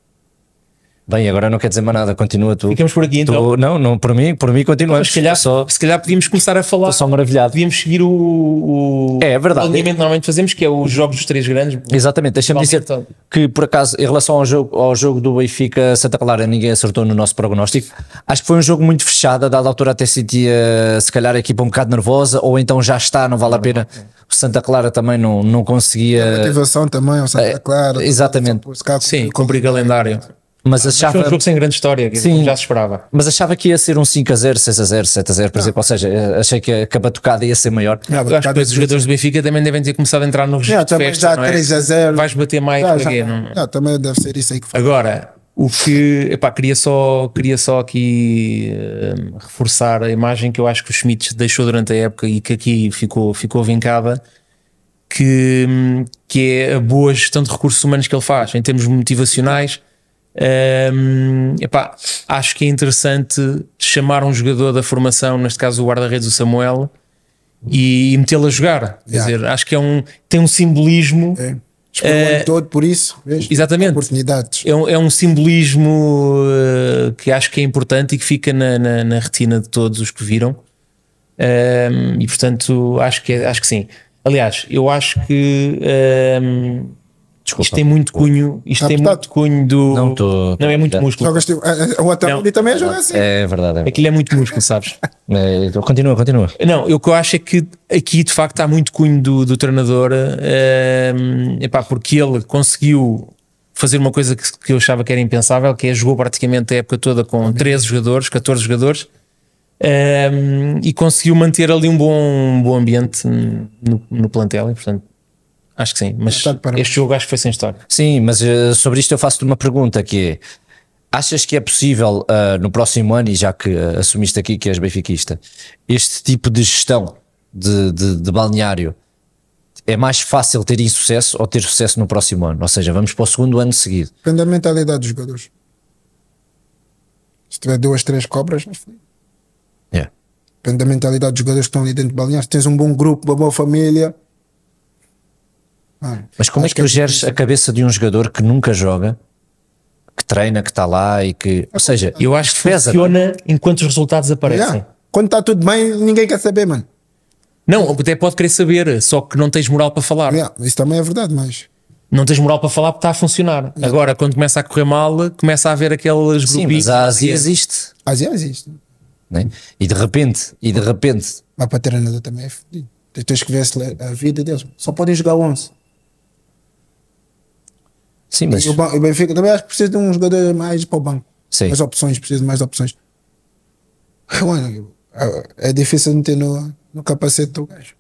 Bem, agora não quer dizer mais nada, continua tu. Ficamos por aqui tu, então. Não, não, por mim, por mim continuamos. se calhar, só, se calhar podíamos começar a falar. Estou só maravilhado. Podíamos seguir o, o, é, é verdade. o alinhamento que normalmente fazemos, que é os jogos dos três grandes. Exatamente, deixa-me dizer todo. Então. que por acaso, em relação ao jogo, ao jogo do Benfica Santa Clara, ninguém acertou no nosso prognóstico. Acho que foi um jogo muito fechado, a dada altura até sentia se calhar a equipa um bocado nervosa, ou então já está, não vale a pena. O Santa Clara também não, não conseguia. A motivação também, o Santa é, Clara. É, exatamente. Sim, cumprir calendário. Mas ah, achava. Mas foi um jogo sem grande história, Sim, já se esperava. Mas achava que ia ser um 5 a 0, 6 a 0, 7 a 0, por não. Ah. exemplo. Ou seja, eh, achei que a batucada ia ser maior. Não, ah, acho que depois os é jogadores do Benfica também devem ter começado a entrar no registro. Não, também festa, já não é? 3 a 0. Vais bater mais já, quê, já, não? não? Também deve ser isso aí que foi. Agora, o que. Epá, queria só, queria só aqui uh, reforçar a imagem que eu acho que o Schmidt deixou durante a época e que aqui ficou, ficou vincada. Que, que é a boa gestão de recursos humanos que ele faz, em termos motivacionais, um, ehm, epá, acho que é interessante chamar um jogador da formação, neste caso o guarda-redes, o Samuel, e, e metê-lo a jogar. Quer dizer, acho que é um, tem um simbolismo. É. É, todo por isso, vejo, exatamente. Oportunidades. É, um, é um simbolismo uh, que acho que é importante e que fica na, na, na retina de todos os que viram. Um, ehm, e portanto, acho que, é, acho que sim. Aliás, eu acho que. Um, ehm, Desculpa. Isto tem muito cunho, isto tá tem muito cunho do. Não, não é muito músculo. o tipo, Otamendi também joga assim. É verdade. É Aquilo é muito músculo, sabes? É, continua, continua. Não, o que eu acho é que aqui de facto há muito cunho do, do treinador, ehm, porque ele conseguiu fazer uma coisa que, que, eu achava que era impensável, que é jogou praticamente a época toda com 13 jogadores, 14 jogadores. Um, ehm, e conseguiu manter ali um bom, um bom ambiente no, no plantel e portanto Acho que sim, mas este jogo acho que foi sem história. Sim, mas uh, sobre isto eu faço-te uma pergunta que é, Achas que é possível uh, no próximo ano, e já que uh, assumiste aqui que és benfiquista, este tipo de gestão de, de, de balneário é mais fácil ter insucesso ou ter sucesso no próximo ano? Ou seja, vamos para o segundo ano seguido. Depende da mentalidade dos jogadores. Se tiver duas, três cobras, mas É. Depende da mentalidade dos jogadores que estão ali dentro de balneário. Se tens um bom grupo, uma boa família, é. Mas como é que, tu geres a cabeça de um jogador que nunca joga, que treina, que está lá e que. Ou seja, eu acho que pesa, é? funciona não? enquanto os resultados aparecem. Yeah. Quando está tudo bem, ninguém quer saber, mano. Não, até pode querer saber, só que não tens moral para falar. Yeah, isso também é verdade, mas. Não tens moral para falar porque está a funcionar. Yeah. Agora, quando começa a correr mal, começa a haver aqueles grupos. Sim, mas a Ásia existe. A Ásia existe. É? E de repente, e de repente. Mas para treinador também é fodido. Tens que ver a vida deles. Só podem jogar 11. Sim, mas... E o, Benfica também acho que precisa de um jogador mais para o banco. Sim. Mais opções, precisa de mais opções. é difícil meter no, no capacete do gajo.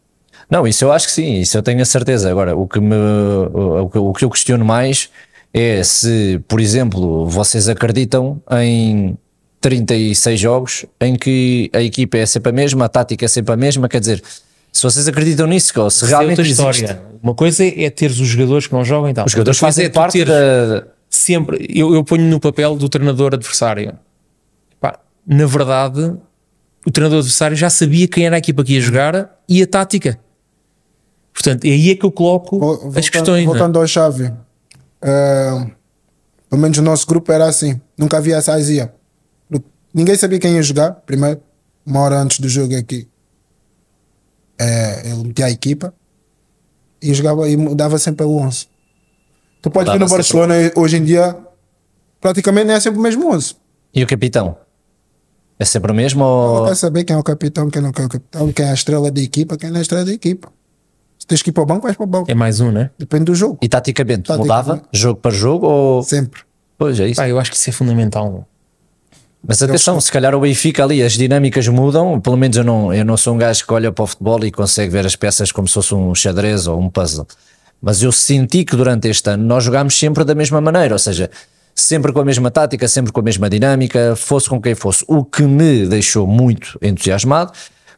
Não, isso eu acho que sim, isso eu tenho a certeza. Agora, o que, me, o, que eu questiono mais é se, por exemplo, vocês acreditam em 36 jogos em que a equipa é sempre a mesma, a tática é sempre a mesma, quer dizer, se vocês acreditam nisso, ou se é realmente é existe. Uma coisa é teres os jogadores que não jogam e tal. Os jogadores fazem é parte da... Sempre, eu, eu ponho no papel do treinador adversário. Pá, na verdade, o treinador adversário já sabia quem era a equipa que ia jogar e a tática. Portanto, é aí é que eu coloco as questões. Né? Voltando não? à chave, uh, pelo menos o nosso grupo era assim, nunca havia essa azia. Ninguém sabia quem ia jogar, primeiro, uma hora antes do jogo aqui. É, ele metia a equipa e jogava e mudava sempre o 11. Tu pode ver no Barcelona sempre. hoje em dia, praticamente é sempre o mesmo 11. E o capitão? É sempre o mesmo? Ou... Não saber quem é o capitão, quem não é o capitão, quem é a estrela da equipa, quem não é a estrela da equipa. Se tens que ir para o banco, vais para o banco. É mais um, né? Depende do jogo. E taticamente, taticamente. mudava jogo para jogo ou. Sempre. Pois é isso. eu acho que isso é fundamental. Mas atenção, se calhar o Benfica ali, as dinâmicas mudam. Pelo menos eu não, eu não sou um gajo que olha para o futebol e consegue ver as peças como se fosse um xadrez ou um puzzle. Mas eu senti que durante este ano nós jogámos sempre da mesma maneira, ou seja, sempre com a mesma tática, sempre com a mesma dinâmica, fosse com quem fosse. O que me deixou muito entusiasmado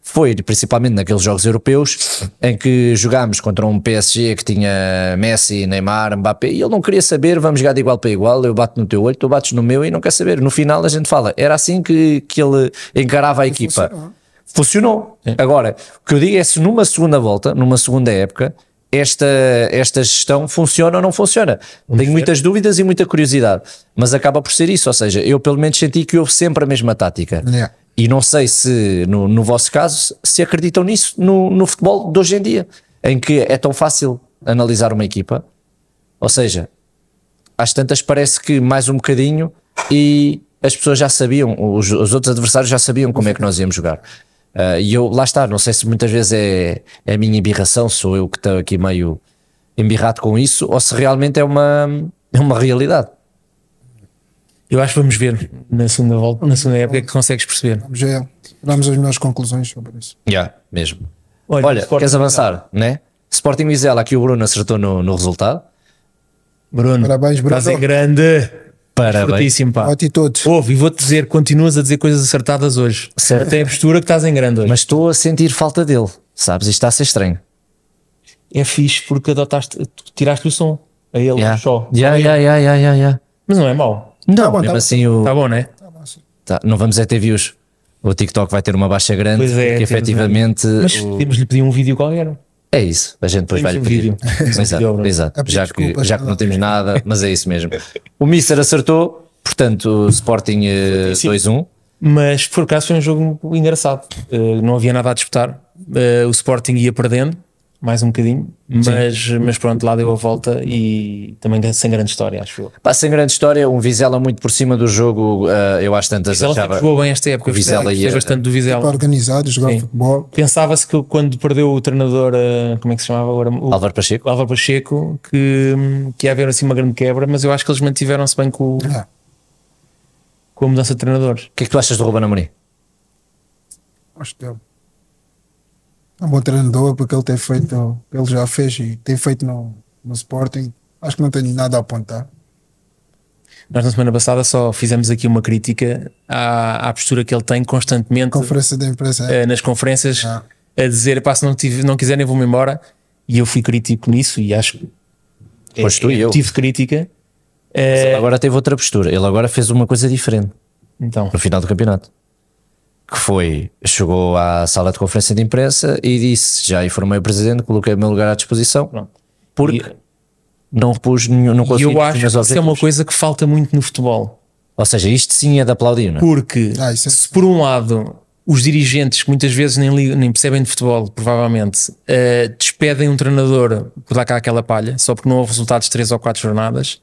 foi principalmente naqueles jogos europeus em que jogámos contra um PSG que tinha Messi, Neymar, Mbappé e ele não queria saber, vamos jogar de igual para igual, eu bato no teu olho, tu bates no meu e não quer saber. No final a gente fala, era assim que, que ele encarava a equipa. Funcionou. Funcionou. Agora, o que eu digo é se numa segunda volta, numa segunda época, esta, esta gestão funciona ou não funciona. Vamos Tenho ver. muitas dúvidas e muita curiosidade, mas acaba por ser isso. Ou seja, eu pelo menos senti que houve sempre a mesma tática. E não sei se, no, no vosso caso, se acreditam nisso no, no futebol de hoje em dia, em que é tão fácil analisar uma equipa. Ou seja, às tantas parece que mais um bocadinho e as pessoas já sabiam, os, os outros adversários já sabiam como é que nós íamos jogar. Uh, e eu, lá está, não sei se muitas vezes é, é a minha embirração, sou eu que estou aqui meio embirrado com isso, ou se realmente é uma, é uma realidade. Eu acho que vamos ver na segunda volta, na segunda época que consegues perceber. Vamos ver. Damos as melhores conclusões sobre isso. Já, yeah, mesmo. Olha, Olha queres avançar, né? Sporting Vizela, aqui o Bruno acertou no, no resultado. Bruno, parabéns, Bruno. Estás em grande. Parabéns. Fortíssimo, pá. Atitude. Ouve, e vou-te dizer, continuas a dizer coisas acertadas hoje. Certo. Até a postura que estás em grande hoje. Mas estou a sentir falta dele, sabes? Isto está a ser estranho. É fixe porque adotaste, tiraste o som a ele yeah. só. Já, já, já, já, yeah, Mas não é mau. Não, tá bom, mesmo tá assim bom. o. Tá bom, né? Tá, tá não vamos é ter views. O TikTok vai ter uma baixa grande, pois é, né? efetivamente. Mas o... temos lhe pedir um vídeo qualquer. É isso, a gente depois vai-lhe um pedir. exato, exato. Já, que, já que não temos nada, mas é isso mesmo. O Mister acertou, portanto, Sporting uh, eh, 2-1. Mas por acaso foi um jogo engraçado. Uh, não havia nada a disputar. Uh, o Sporting ia perdendo mais um bocadinho, mas, mas pronto, lá deu a volta e também sem grande história, acho eu. Pá, sem grande história, um Vizela muito por cima do jogo, uh, eu acho tantas Vizela achava... jogou bem esta época, o Vizela ia... bastante do Vizela. organizado, jogava Sim. futebol. Pensava-se que quando perdeu o treinador, uh, como é que se chamava agora? O, Álvaro Pacheco. Álvaro Pacheco, que, que ia haver assim uma grande quebra, mas eu acho que eles mantiveram-se bem com, ah. com a mudança de treinador. O que é que tu achas do Ruben Amorim? Acho que deu. É um bom treinador, porque ele tem feito, ele já fez e tem feito no, no Sporting. Acho que não tenho nada a apontar. Nós na semana passada só fizemos aqui uma crítica à, à postura que ele tem constantemente Conferência de é? Eh, nas conferências ah. a dizer pá, se não, tive, não quiserem vou-me embora e eu fui crítico nisso e acho que é, tu e é, eu. tive crítica. Mas agora teve outra postura. Ele agora fez uma coisa diferente. Então. No final do campeonato que foi, chegou à sala de conferência de imprensa e disse: Já informei o presidente, coloquei o meu lugar à disposição, Pronto. porque e, não repus nenhum, não consegui. Eu acho que isso objetivos. é uma coisa que falta muito no futebol. Ou seja, isto sim é de aplaudir, não é? Porque, ah, é. se por um lado os dirigentes que muitas vezes nem, ligam, nem percebem de futebol, provavelmente, uh, despedem um treinador por dar cá aquela palha, só porque não houve resultados de 3 ou 4 jornadas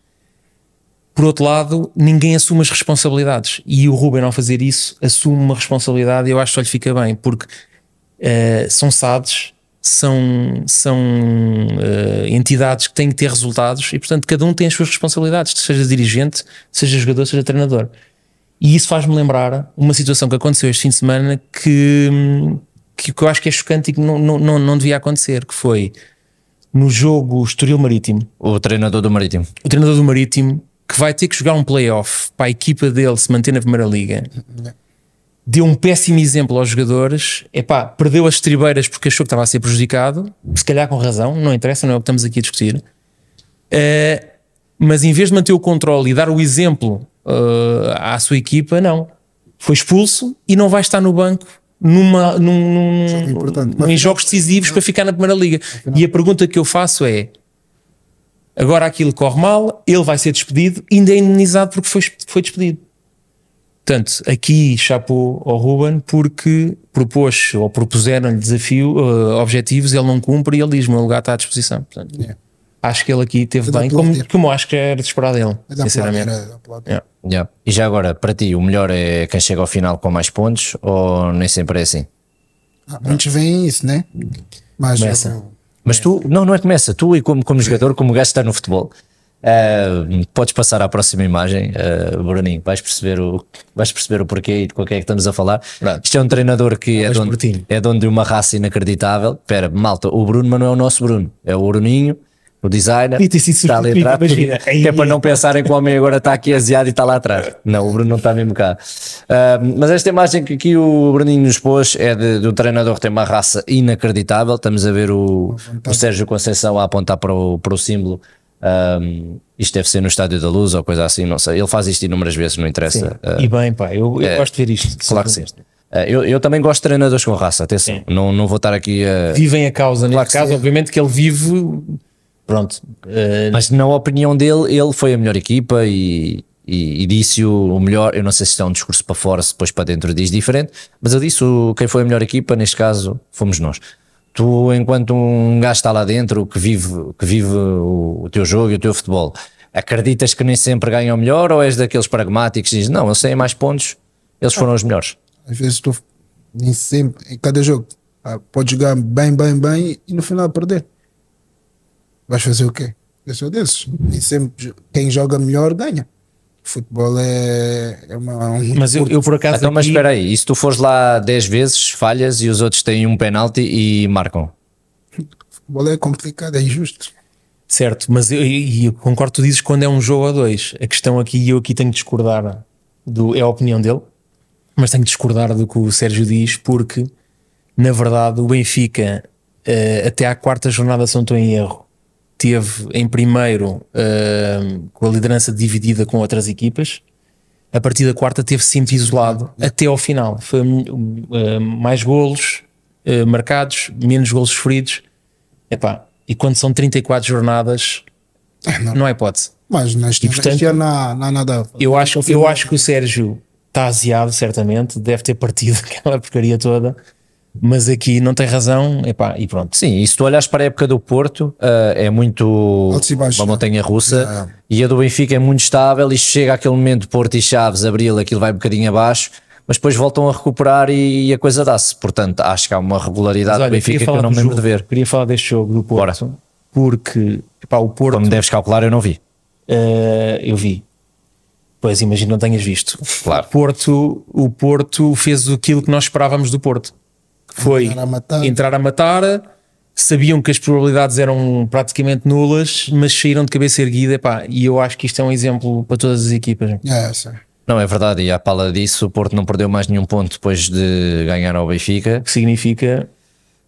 por outro lado, ninguém assume as responsabilidades. E o Ruben, ao fazer isso, assume uma responsabilidade e eu acho que só lhe fica bem, porque uh, são SADs, são, são uh, entidades que têm que ter resultados e, portanto, cada um tem as suas responsabilidades, seja dirigente, seja jogador, seja treinador. E isso faz-me lembrar uma situação que aconteceu este fim de semana que, que, que eu acho que é chocante e que não, não, não, não devia acontecer, que foi no jogo Estoril Marítimo. O treinador do Marítimo. O treinador do Marítimo que vai ter que jogar um playoff para a equipa dele se manter na Primeira Liga. Deu um péssimo exemplo aos jogadores. É pá, perdeu as tribeiras porque achou que estava a ser prejudicado. Se calhar com razão, não interessa, não é o que estamos aqui a discutir. Uh, mas em vez de manter o controle e dar o exemplo uh, à sua equipa, não. Foi expulso e não vai estar no banco numa, num, num, em jogos decisivos não. para ficar na Primeira Liga. E a pergunta que eu faço é: Agora aquilo corre mal, ele vai ser despedido, ainda é indenizado porque foi, foi despedido. Portanto, aqui chapou ao Ruben porque propôs ou propuseram-lhe desafio, uh, objetivos, ele não cumpre e ele diz: o meu lugar está à disposição. Portanto, yeah. É. Acho que ele aqui teve bem, como, como, acho que era de esperar dele, sinceramente. Yeah. Yeah. E já agora, para ti, o melhor é quem chega ao final com mais pontos ou nem sempre é assim? Ah, muitos veem isso, né? Mas Começa. Eu, mas tu, é. não, não é começa, tu e como, como jogador, como gajo está no futebol. Uh, podes passar à próxima imagem, uh, Bruninho. Vais perceber, o, vais perceber o porquê e de que é que estamos a falar. Pronto. Isto é um treinador que é dono, é dono de uma raça inacreditável. Espera, malta, o Bruno, mas não é o nosso Bruno, é o Bruninho o designer e sido está ali atrás, imagina. que é para não é pensarem que o homem agora está aqui aziado e está lá atrás. Não, o Bruno não está mesmo cá. Uh, mas esta imagem que aqui o Bruninho nos pôs é de, de um treinador que tem uma raça inacreditável. Estamos a ver o, o Sérgio Conceição a apontar para o, para o símbolo. Um, isto deve ser no Estádio da Luz ou coisa assim, não sei. Ele faz isto inúmeras vezes, não interessa. Uh, e bem, pá, eu, eu é, gosto de ver isto. Claro que sim. Ah, eu, eu, também gosto de treinadores com raça, atenção. Sim. Não, não vou estar aqui a. Vivem a causa, claro neste caso, sim. obviamente que ele vive Pronto. Uh... Mas na opinião dele, ele foi a melhor equipa e, e, e disse o, o, melhor. Eu não sei se é um discurso para fora, se depois para dentro diz diferente, mas ele disse o, quem foi a melhor equipa, neste caso, fomos nós. Tu, enquanto um gajo está lá dentro que vive, que vive o, o teu jogo e o teu futebol, acreditas que nem sempre ganham melhor ou és daqueles pragmáticos que dizem não, eles têm mais pontos, eles foram ah, os melhores? Às vezes estou nem sempre, em cada jogo, ah, pode jogar bem, bem, bem e no final perder. Vais fazer o quê? Eu sou desses. E sempre quem joga melhor ganha. Futebol é, é uma. É um mas eu, eu, por acaso. Então, aqui... mas espera aí, e se tu fores lá 10 vezes, falhas e os outros têm um penalti e marcam? Futebol é complicado, é injusto. Certo, mas eu, eu concordo, tu dizes quando é um jogo a dois. A questão aqui, e eu aqui tenho que discordar, do, é a opinião dele, mas tenho que discordar do que o Sérgio diz, porque na verdade o Benfica, uh, até à quarta jornada, são tão em erro, teve em primeiro uh, com a liderança dividida com outras equipas. A partir da quarta teve sempre isolado até ao final. Foi uh, mais golos uh, marcados, menos golos sofridos. Epá, e quando são 34 jornadas, é, não. não há hipótese. Mas neste, e, portanto, ano não há nada. Eu acho, eu acho que o Sérgio está aziado, certamente, deve ter partido aquela porcaria toda mas aqui não tem razão, epá, e pronto. Sim, e se tu olhas para a época do Porto, uh, é muito baixo, uma é? montanha russa, é, é. e a do Benfica é muito estável, e chega aquele momento Porto e Chaves, Abril, aquilo vai um bocadinho abaixo, mas depois voltam a recuperar e, e a coisa dá-se. Portanto, acho que há uma regularidade olha, do Benfica que eu não me lembro jogo, de ver. Queria falar deste jogo do Porto, Bora. porque epá, o Porto. Como deves calcular, eu não vi. Uh, eu vi. Pois imagino não tenhas visto. Claro. O Porto, o Porto fez aquilo que nós esperávamos do Porto foi entrar a, entrar a matar, sabiam que as probabilidades eram praticamente nulas, mas saíram de cabeça erguida. Epá, e eu acho que isto é um exemplo para todas as equipas. É, Não, é verdade, e à pala disso, o Porto não perdeu mais nenhum ponto depois de ganhar ao Benfica. Que significa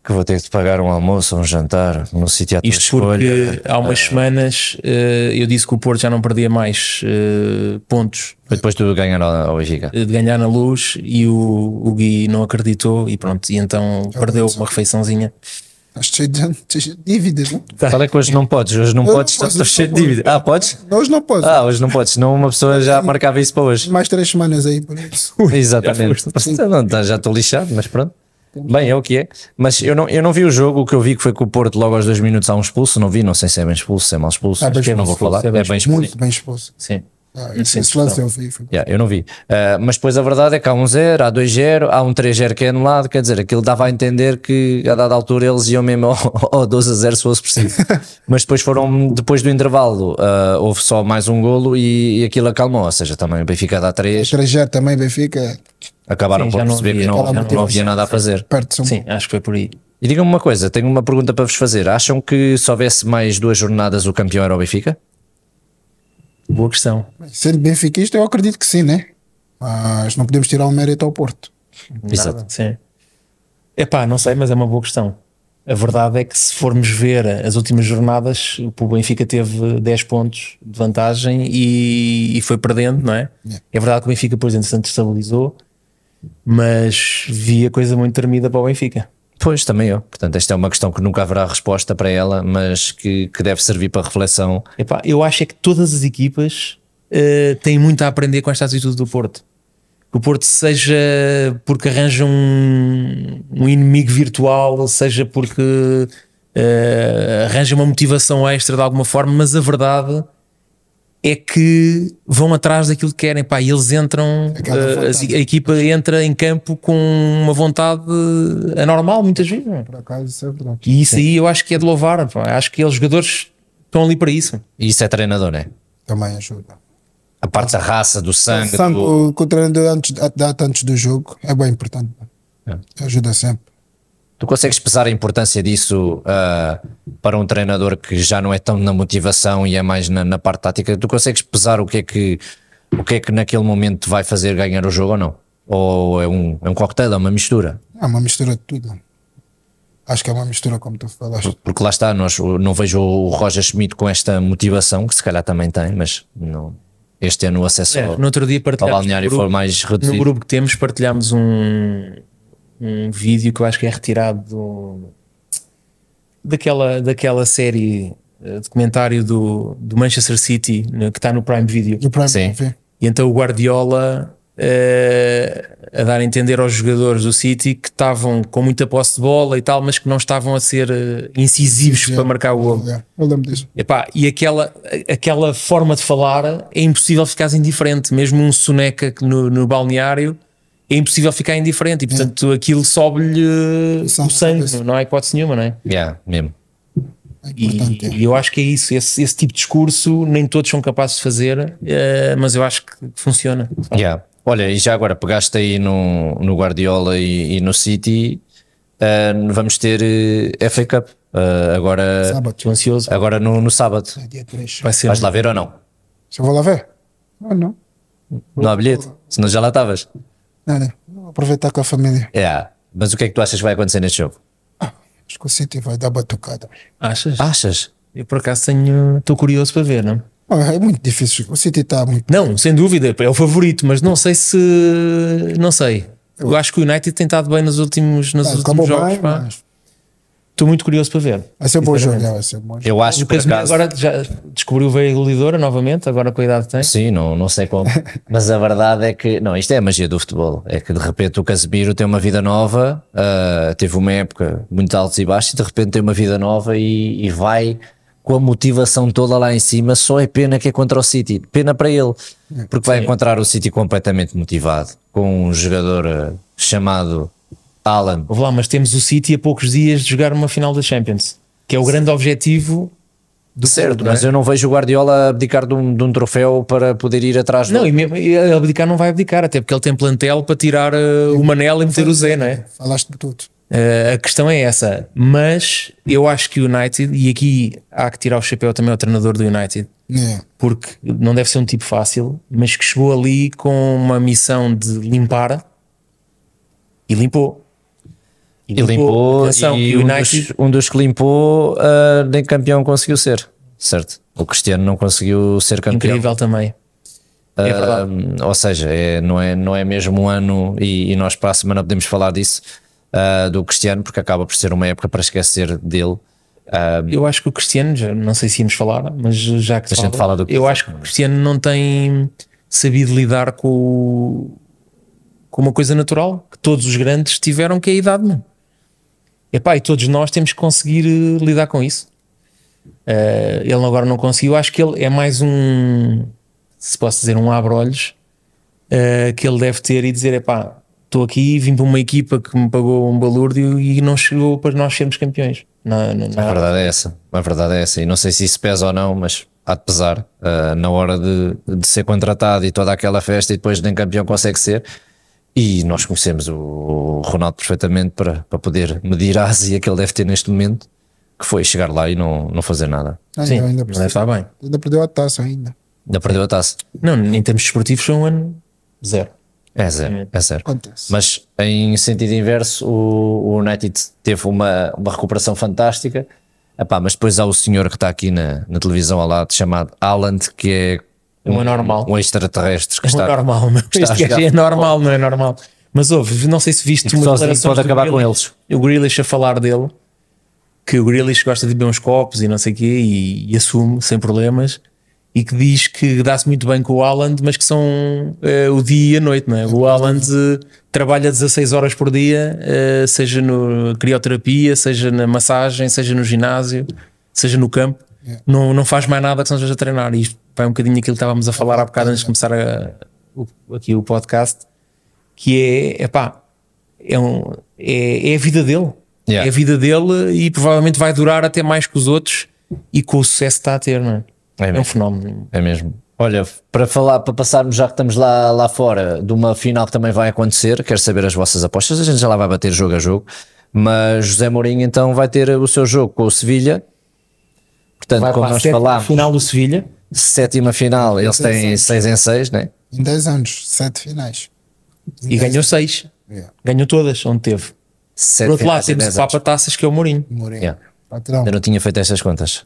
que vou ter de pagar um almoço ou um jantar no sítio à tua Isto porque há umas ah. semanas eh, eu disse que o Porto já não perdia mais eh, pontos. Foi depois de ganhar ao De ganhar na luz e o, o Gui não acreditou e pronto, e então é eu perdeu uma refeiçãozinha. Estás cheio de, dívidas, não? Tá. Fala é que hoje não podes, hoje não eu podes, não estás cheio de dívida. Ah, podes? Hoje não podes. Ah, hoje não podes, senão uma pessoa já marcava isso para hoje. Mais três semanas aí por isso. Exatamente. Então, já estou lixado, mas pronto. Bem, é o que é. Mas eu não, eu não vi o jogo, o que eu vi que foi que o Porto logo aos dois minutos há um expulso, não vi, não sei se é bem expulso, se é mal expulso, é acho que eu não vou falar. É, é bem, expulso. é bem expulso. Muito bem expulso. Sim. Ah, esse, esse lance eu vi. Yeah, eu não vi. Uh, mas depois a verdade é que há um 0, há 2-0, há um 3-0 que é anulado. Quer dizer, aquilo dava a entender que a dada altura eles iam mesmo ao, ao 12 a 0 se fosse preciso. mas depois foram, depois do intervalo, uh, houve só mais um golo e, e aquilo acalmou. Ou seja, também o Benfica dá 3. 3-0 é também, Benfica. Acabaram Sim, por não perceber havia- que não, não não havia nada a fazer. Sim, acho que foi por aí. E digam-me uma coisa, tenho uma pergunta para vos fazer. Acham que se houvesse mais duas jornadas o campeão era o Benfica? Boa questão. Sendo benfiquista, eu acredito que sim, né? Mas não podemos tirar o mérito ao Porto. Exato. Sim. Epá, não sei, mas é uma boa questão. A verdade é que se formos ver as últimas jornadas, o Benfica teve 10 pontos de vantagem e, e foi perdendo, não é? É verdade que o Benfica, por exemplo, se estabilizou, mas vi a coisa muito tremida para o Benfica. Pois, também eu. Portanto, esta é uma questão que nunca haverá resposta para ela, mas que, que deve servir para reflexão. Epá, eu acho é que todas as equipas uh, têm muito a aprender com esta atitude do Porto. Que o Porto seja porque arranja um, um inimigo virtual, seja porque uh, arranja uma motivação extra de alguma forma, mas a verdade é que vão atrás daquilo que querem, pá, e eles entram, a, eh, a, assim, a, equipa entra em campo com uma vontade anormal, muitas vezes. É? Por acaso, isso é verdade. E isso Sim. aí eu acho que é de louvar, pá. acho que eles jogadores estão ali para isso. E isso é treinador, é? Também ajuda. A parte da raça, do sangue. O, sangue, do... o, o treinador antes, antes do jogo é bem importante. É. Ajuda sempre. Tu consegues pesar a importância disso uh, para um treinador que já não é tão na motivação e é mais na, na, parte tática? Tu consegues pesar o que é que o que é que naquele momento vai fazer ganhar o jogo ou não? Ou é um, é um cocktail, é uma mistura? É uma mistura de tudo. Acho que é uma mistura, como tu falaste. Porque lá está, nós, não vejo o Roger Schmidt com esta motivação, que se calhar também tem, mas não, este ano o acesso é, ao, no outro dia ao balneário grupo, foi mais reduzido. No grupo que temos partilhámos um, um vídeo que eu acho que é retirado do, daquela, daquela série eh, documentário do, do Manchester City que está no Prime Video. No Prime Sim. E então o Guardiola uh, a dar a entender aos jogadores do City que estavam com muita posse de bola e tal, mas que não estavam a ser eh, incisivos para marcar o gol. É, eu lembro disso. Epá, e aquela, aquela forma de falar é impossível ficar indiferente, mesmo um soneca no, no balneário é impossível ficar indiferente e portanto aquilo sobe-lhe eh, o sangue, não há hipótese nenhuma, não é? Yeah, mesmo. É e, é. eu acho que é isso, esse, esse, tipo de discurso nem todos são capazes de fazer, uh, mas eu acho que funciona. Yeah. Olha, e já agora pegaste aí no, no Guardiola e, e no City, uh, vamos ter uh, FA Cup agora, sábado. ansioso. agora no, no sábado. É dia 3. Vai ser Vais lá ver ou não? Já vou lá ver? Ou ah, não? Não há bilhete, senão já lá estavas. É, não né? Vou aproveitar com a família. É. Mas o que é que tu achas que vai acontecer neste jogo? Ah, acho que o City vai dar batucada. Achas? Achas? Eu por acaso tenho. Estou curioso para ver, não? é muito difícil. O City está muito. Não, sem dúvida, é o favorito, mas não sei se. Não sei. Eu acho que o United tem estado bem nos últimos, nos ah, últimos jogos. Bem, mas... Estou muito curioso para ver. Vai ser bom jogo, vai ser bom jogo. Eu acho que agora já descobriu o engolidora novamente, agora com a idade que tem. Sim, não, não sei como. Mas a verdade é que, não, isto é a magia do futebol. É que de repente o Casemiro tem uma vida nova, uh, teve uma época muito altos e baixos e de repente tem uma vida nova e, e vai com a motivação toda lá em cima. Só é pena que é contra o City. Pena para ele, porque vai encontrar o City completamente motivado, com um jogador chamado Alan. Vou lá, mas temos o City a poucos dias de jogar uma final da Champions, que é o grande objetivo do Certo, clube, mas é? eu não vejo o Guardiola abdicar de um, de um troféu para poder ir atrás Não, do... e mesmo, ele abdicar não vai abdicar, até porque ele tem plantel para tirar uh, o Manel e meter o Zé, não é? Falaste de tudo. Uh, a questão é essa, mas eu acho que o United, e aqui há que tirar o chapéu também ao treinador do United, é. porque não deve ser um tipo fácil, mas que chegou ali com uma missão de limpar e limpou. E, limpou, e limpou, e, um, dos, um, dos, que limpou uh, nem campeão conseguiu ser, certo? O Cristiano não conseguiu ser campeão. Incrível também. Uh, é ah, ou seja, é, não, é, não é mesmo um ano, e, e nós para a semana podemos falar disso, uh, do Cristiano, porque acaba por ser uma época para esquecer dele. eu acho que o Cristiano, já, não sei se íamos falar, mas já que a fala, gente fala do eu acho que o Cristiano não tem sabido lidar com, com uma coisa natural que todos os grandes tiveram, que é a idade, mano. Epá, e todos nós temos que conseguir eh, lidar com isso. Uh, ele agora não conseguiu. Acho que ele é mais um, se posso dizer, um abre-olhos uh, que ele deve ter e dizer: epá, estou aqui, vim para uma equipa que me pagou um balúrdio e não chegou para nós sermos campeões. Não, não, A verdade é essa. A verdade é essa. E não sei se isso pesa ou não, mas há de pesar uh, na hora de, de ser contratado e toda aquela festa e depois nem campeão consegue ser e nós conhecemos o Ronaldo perfeitamente para, para poder medir a asia que ele deve ter neste momento, que foi chegar lá e não, não fazer nada. Ah, Sim, ainda, está bem. ainda perdeu a taça ainda. Ainda perdeu a taça. Não, em termos esportivos foi um ano zero. É zero, é zero. Acontece. Mas em sentido inverso, o, o United teve uma, uma recuperação fantástica. Epá, mas depois há o senhor que está aqui na, na televisão ao lado, chamado Alland, que é é um, anormal. Um extraterrestre que é um está. normal, meu. Está é, é normal, não é normal. Mas houve, não sei se viste uma declaração. Pode acabar com eles. O Grealish a falar dele, que o Grealish gosta de beber uns copos e não sei o quê, e, e, assume sem problemas, e que diz que dá-se muito bem com o Alland mas que são eh, o dia e a noite, não é? O Alland eh, trabalha 16 horas por dia, eh, seja na crioterapia, seja na massagem, seja no ginásio, seja no campo Yeah. É. Não, não faz mais nada que não estejas a treinar. E isto é um bocadinho aquilo que estávamos a falar há bocado antes de começar a, o, aqui o podcast, que é, epá, é, um, é, é a vida dele. Yeah. É a vida dele e provavelmente vai durar até mais que os outros e com o sucesso que está a ter, não é? É, é um fenómeno. É mesmo. Olha, para falar, para passarmos, já que estamos lá, lá fora, de uma final que também vai acontecer, quero saber as vossas apostas, a gente já lá vai bater jogo a jogo, mas José Mourinho então vai ter o seu jogo com o Sevilha, Portanto, Vai como nós falámos. final do Sevilha. Sétima final, eles têm 6 seis em seis, né? Em 10 anos, 7 finais. Em e ganhou 6. Yeah. Ganhou todas, onde teve. Sete Por outro lado, temos o Papa Taças, que é o Mourinho. Mourinho. Yeah. Patrão. Eu não tinha feito estas contas.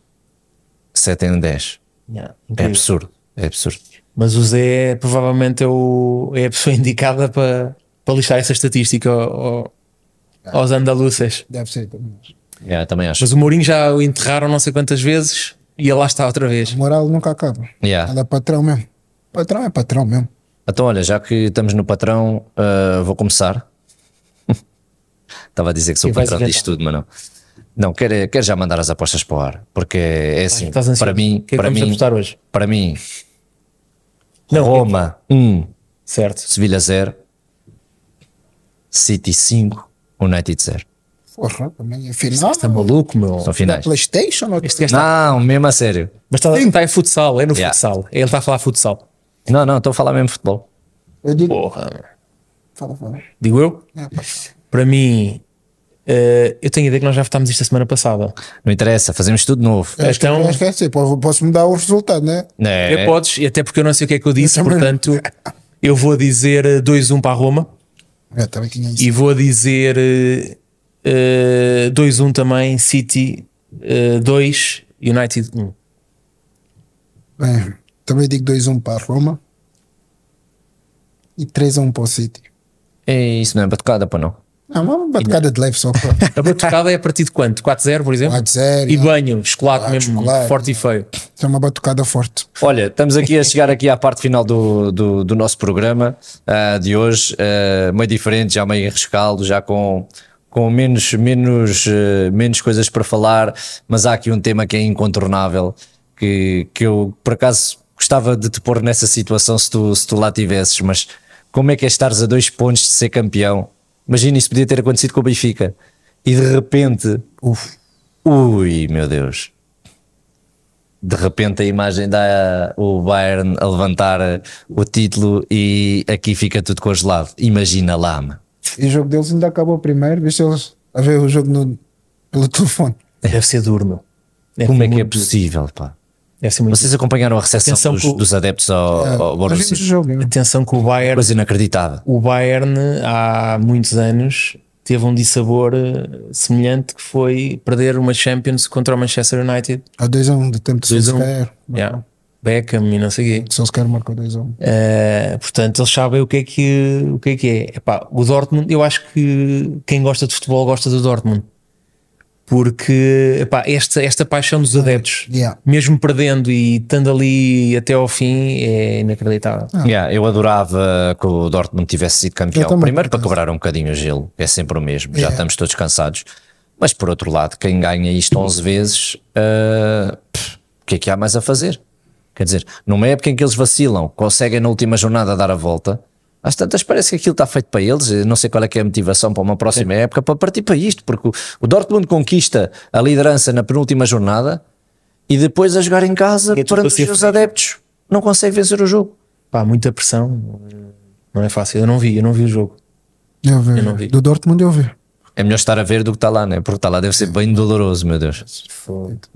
7 em 10. Yeah, é absurdo. É absurdo. Mas o Zé é, provavelmente é, o, é a pessoa indicada para, para lixar essa estatística ao, ao, ah. aos andaluces. Deve ser pelo menos. Yeah, também acho. Mas o Mourinho já o enterraram não sei quantas vezes e ele lá está outra vez. A moral nunca acaba. Yeah. é patrão mesmo. Patrão é patrão mesmo. Então, olha, já que estamos no patrão, uh, vou começar. Estava a dizer que sou o patrão disto tudo, mas não. Não, quero, quero já mandar as apostas para o ar, porque é assim, para mim, que é para mim, hoje? para mim, não, é Roma 1, é um, certo. Sevilha 0, City 5, United 0. Porra, também é final. Você tá maluco, meu. São finais. Playstation ou este Não, mesmo a sério. Mas está, tá em futsal, é no Yeah. futsal. Ele está a falar futsal. Não, não, estou a falar mesmo futebol. Eu digo. Porra. Fala, fala. Digo eu? É, Para mim, eh, eu tenho a ideia que nós já votámos isto a semana passada. Não interessa, fazemos tudo novo. Então- acho que é assim, posso- posso mudar o resultado, né? É. É, podes, e até porque eu não sei o que é que eu disse, Eu portanto, eu vou dizer 2-1 eh, para a Roma Eu também tinha isso. e vou dizer eh, 2-1 eh, também, City uh, eh, 2, United 1. Bem, também digo 2-1 para a Roma e 3-1 para o City. É isso não é batucada, para não? Não, é uma batucada de leve só. a batucada é a partir de quanto? 4-0, por exemplo? 4-0. E é. banho, chocolate ah, mesmo, chocolate. forte e feio. É uma batucada forte. Olha, estamos aqui a chegar aqui à parte final do, do, do nosso programa uh, de hoje, uh, meio diferente, já meio em rescaldo, já com com menos, menos, eh, menos coisas para falar, mas há aqui um tema que é incontornável, que, que eu por acaso gostava de te pôr nessa situação se tu, se tu lá tivesses, mas como é que é estares a dois pontos de ser campeão? Imagina, isso podia ter acontecido com o Benfica. E de repente, uf, ui, meu Deus. De repente a imagem dá o Bayern a levantar o título e aqui fica tudo congelado. Imagina lá, mano. E o jogo deles ainda acabou primeiro, viste eles a ver o jogo no, pelo telefone. Deve ser duro, meu. Deve Como é que é possível, pá? Vocês acompanharam a recepção dos, o, dos, adeptos ao, é, ao Borussia? Jogo, né? Atenção que o Bayern. Coisa inacreditável. O Bayern, há muitos anos, teve um dissabor eh, semelhante que foi perder uma Champions contra o Manchester United. Há 2 a 1 do tempo de 2 a 1. Yeah. Beckham e não sei o quê. se querem marcar 2 a 1. Eh, portanto, eles sabem o que é que, o que, é, que é. Epá, o Dortmund, eu acho que quem gosta de futebol gosta do Dortmund. Porque epá, esta, esta paixão dos adeptos, yeah. mesmo perdendo e estando ali até ao fim, é inacreditável. Ah. Yeah, eu adorava que o Dortmund tivesse sido campeão. Primeiro para quebrar um bocadinho o gelo, é sempre o mesmo, yeah. já é. estamos todos cansados. Mas por outro lado, quem ganha isto 11 vezes, uh, o que é que há mais a fazer? Quer dizer, numa época em que eles vacilam, conseguem na última jornada dar a volta, às tantas parece que aquilo está feito para eles, não sei qual é que é a motivação para uma próxima Sim. época, para partir para isto, porque o Dortmund conquista a liderança na penúltima jornada e depois a jogar em casa é perante os seus adeptos não consegue vencer o jogo. Pá, muita pressão, não é fácil, eu não vi, eu não vi o jogo. Eu, vi, eu não vi. Do Dortmund eu vi. É melhor estar a ver do que está lá, né? Porque está lá deve ser bem doloroso, meu Deus.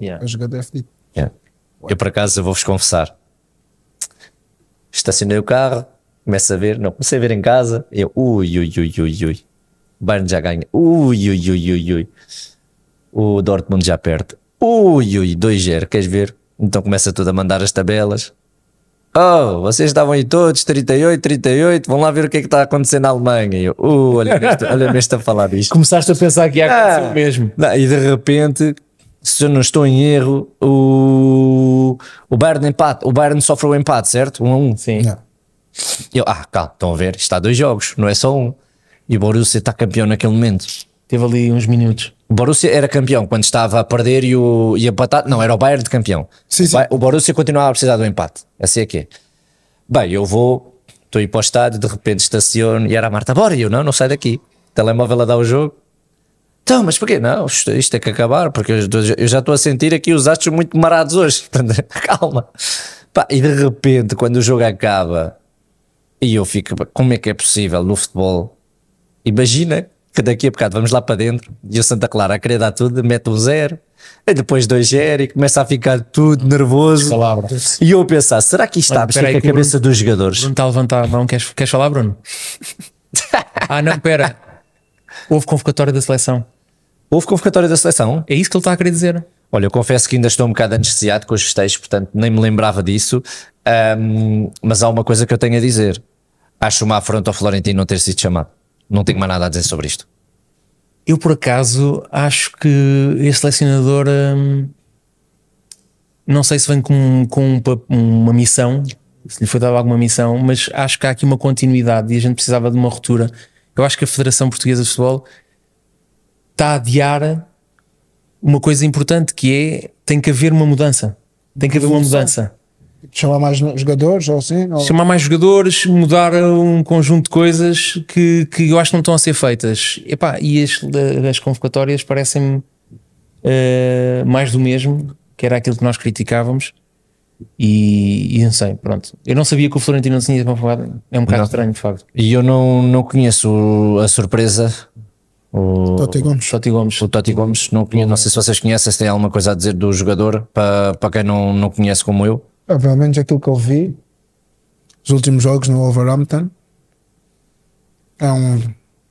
Yeah. A jogada é fedida. Yeah. Eu, por acaso, vou-vos confessar. Estacionei o carro, começo a ver, não, comecei a ver em casa, eu, ui, ui, ui, ui, ui. Bayern já ganha, ui, ui, ui, ui, ui. O Dortmund já perde, ui, ui, 2-0, queres ver? Então começa tudo a mandar as tabelas. Oh, vocês estavam aí todos, 38, 38, vão lá ver o que é que está acontecendo na Alemanha. E eu, uh, olha-me esta, olha a falar disto. Começaste a pensar que ia acontecer ah, o mesmo. Não, e de repente se eu não estou em erro, o, o, Bayern, empate, o Bayern sofre o um empate, certo? 1 um a 1. Um. Sim. Eu, ah, calma, estão a ver, está a dois jogos, não é só um. E o Borussia está campeão naquele momento. Teve ali uns minutos. O Borussia era campeão quando estava a perder e, o, e a batata. Não, era o Bayern de campeão. Sim, sim. O Borussia continuava a precisar do empate. Assim é que é. Bem, eu vou, estou a ir para o estádio, de repente estaciono e era a Marta Bora. eu não, não sai daqui. O telemóvel a dar o jogo. Então, mas porquê? Não, isto, isto tem que acabar, porque eu, eu já estou a sentir aqui os astros muito marados hoje. calma. Pá, e de repente, quando o jogo acaba, e eu fico, como é que é possível no futebol? Imagina que daqui a bocado vamos lá para dentro e o Santa Clara a querer dar tudo, mete um zero, e depois dois zero e começa a ficar tudo nervoso. E eu a pensar, será que isto está a mexer a cabeça Bruno, dos jogadores? Bruno está a levantar a mão, queres, queres falar, Bruno? ah, não, pera. Houve convocatória da seleção. Houve convocatória da seleção? É isso que ele está a querer dizer. Olha, eu confesso que ainda estou um bocado anestesiado com os festejos, portanto nem me lembrava disso. Um, mas há uma coisa que eu tenho a dizer. Acho uma afronta ao Florentino não ter sido chamado. Não tenho mais nada a dizer sobre isto. Eu, por acaso, acho que este selecionador. Hum, não sei se vem com, com uma missão, se lhe foi dada alguma missão, mas acho que há aqui uma continuidade e a gente precisava de uma ruptura eu acho que a Federação Portuguesa de Futebol está a adiar uma coisa importante que é tem que haver uma mudança. Tem que haver uma mudança. Chamar mais jogadores ou assim? Ou... Chamar mais jogadores, mudar um conjunto de coisas que, que eu acho que não estão a ser feitas. Epá, e as, as convocatórias parecem-me uh, mais do mesmo, que era aquilo que nós criticávamos. E, e não sei, pronto. Eu não sabia que o Florentino não tinha ido para é um bocado não. estranho, de facto. E eu não, não conheço a surpresa. O Totti Gomes. Totti Gomes. O Totti Gomes, não, conheço, não sei se vocês conhecem, se tem alguma coisa a dizer do jogador, para, para quem não, não conhece como eu. obviamente pelo é menos aquilo que eu vi, os últimos jogos no Wolverhampton, é um,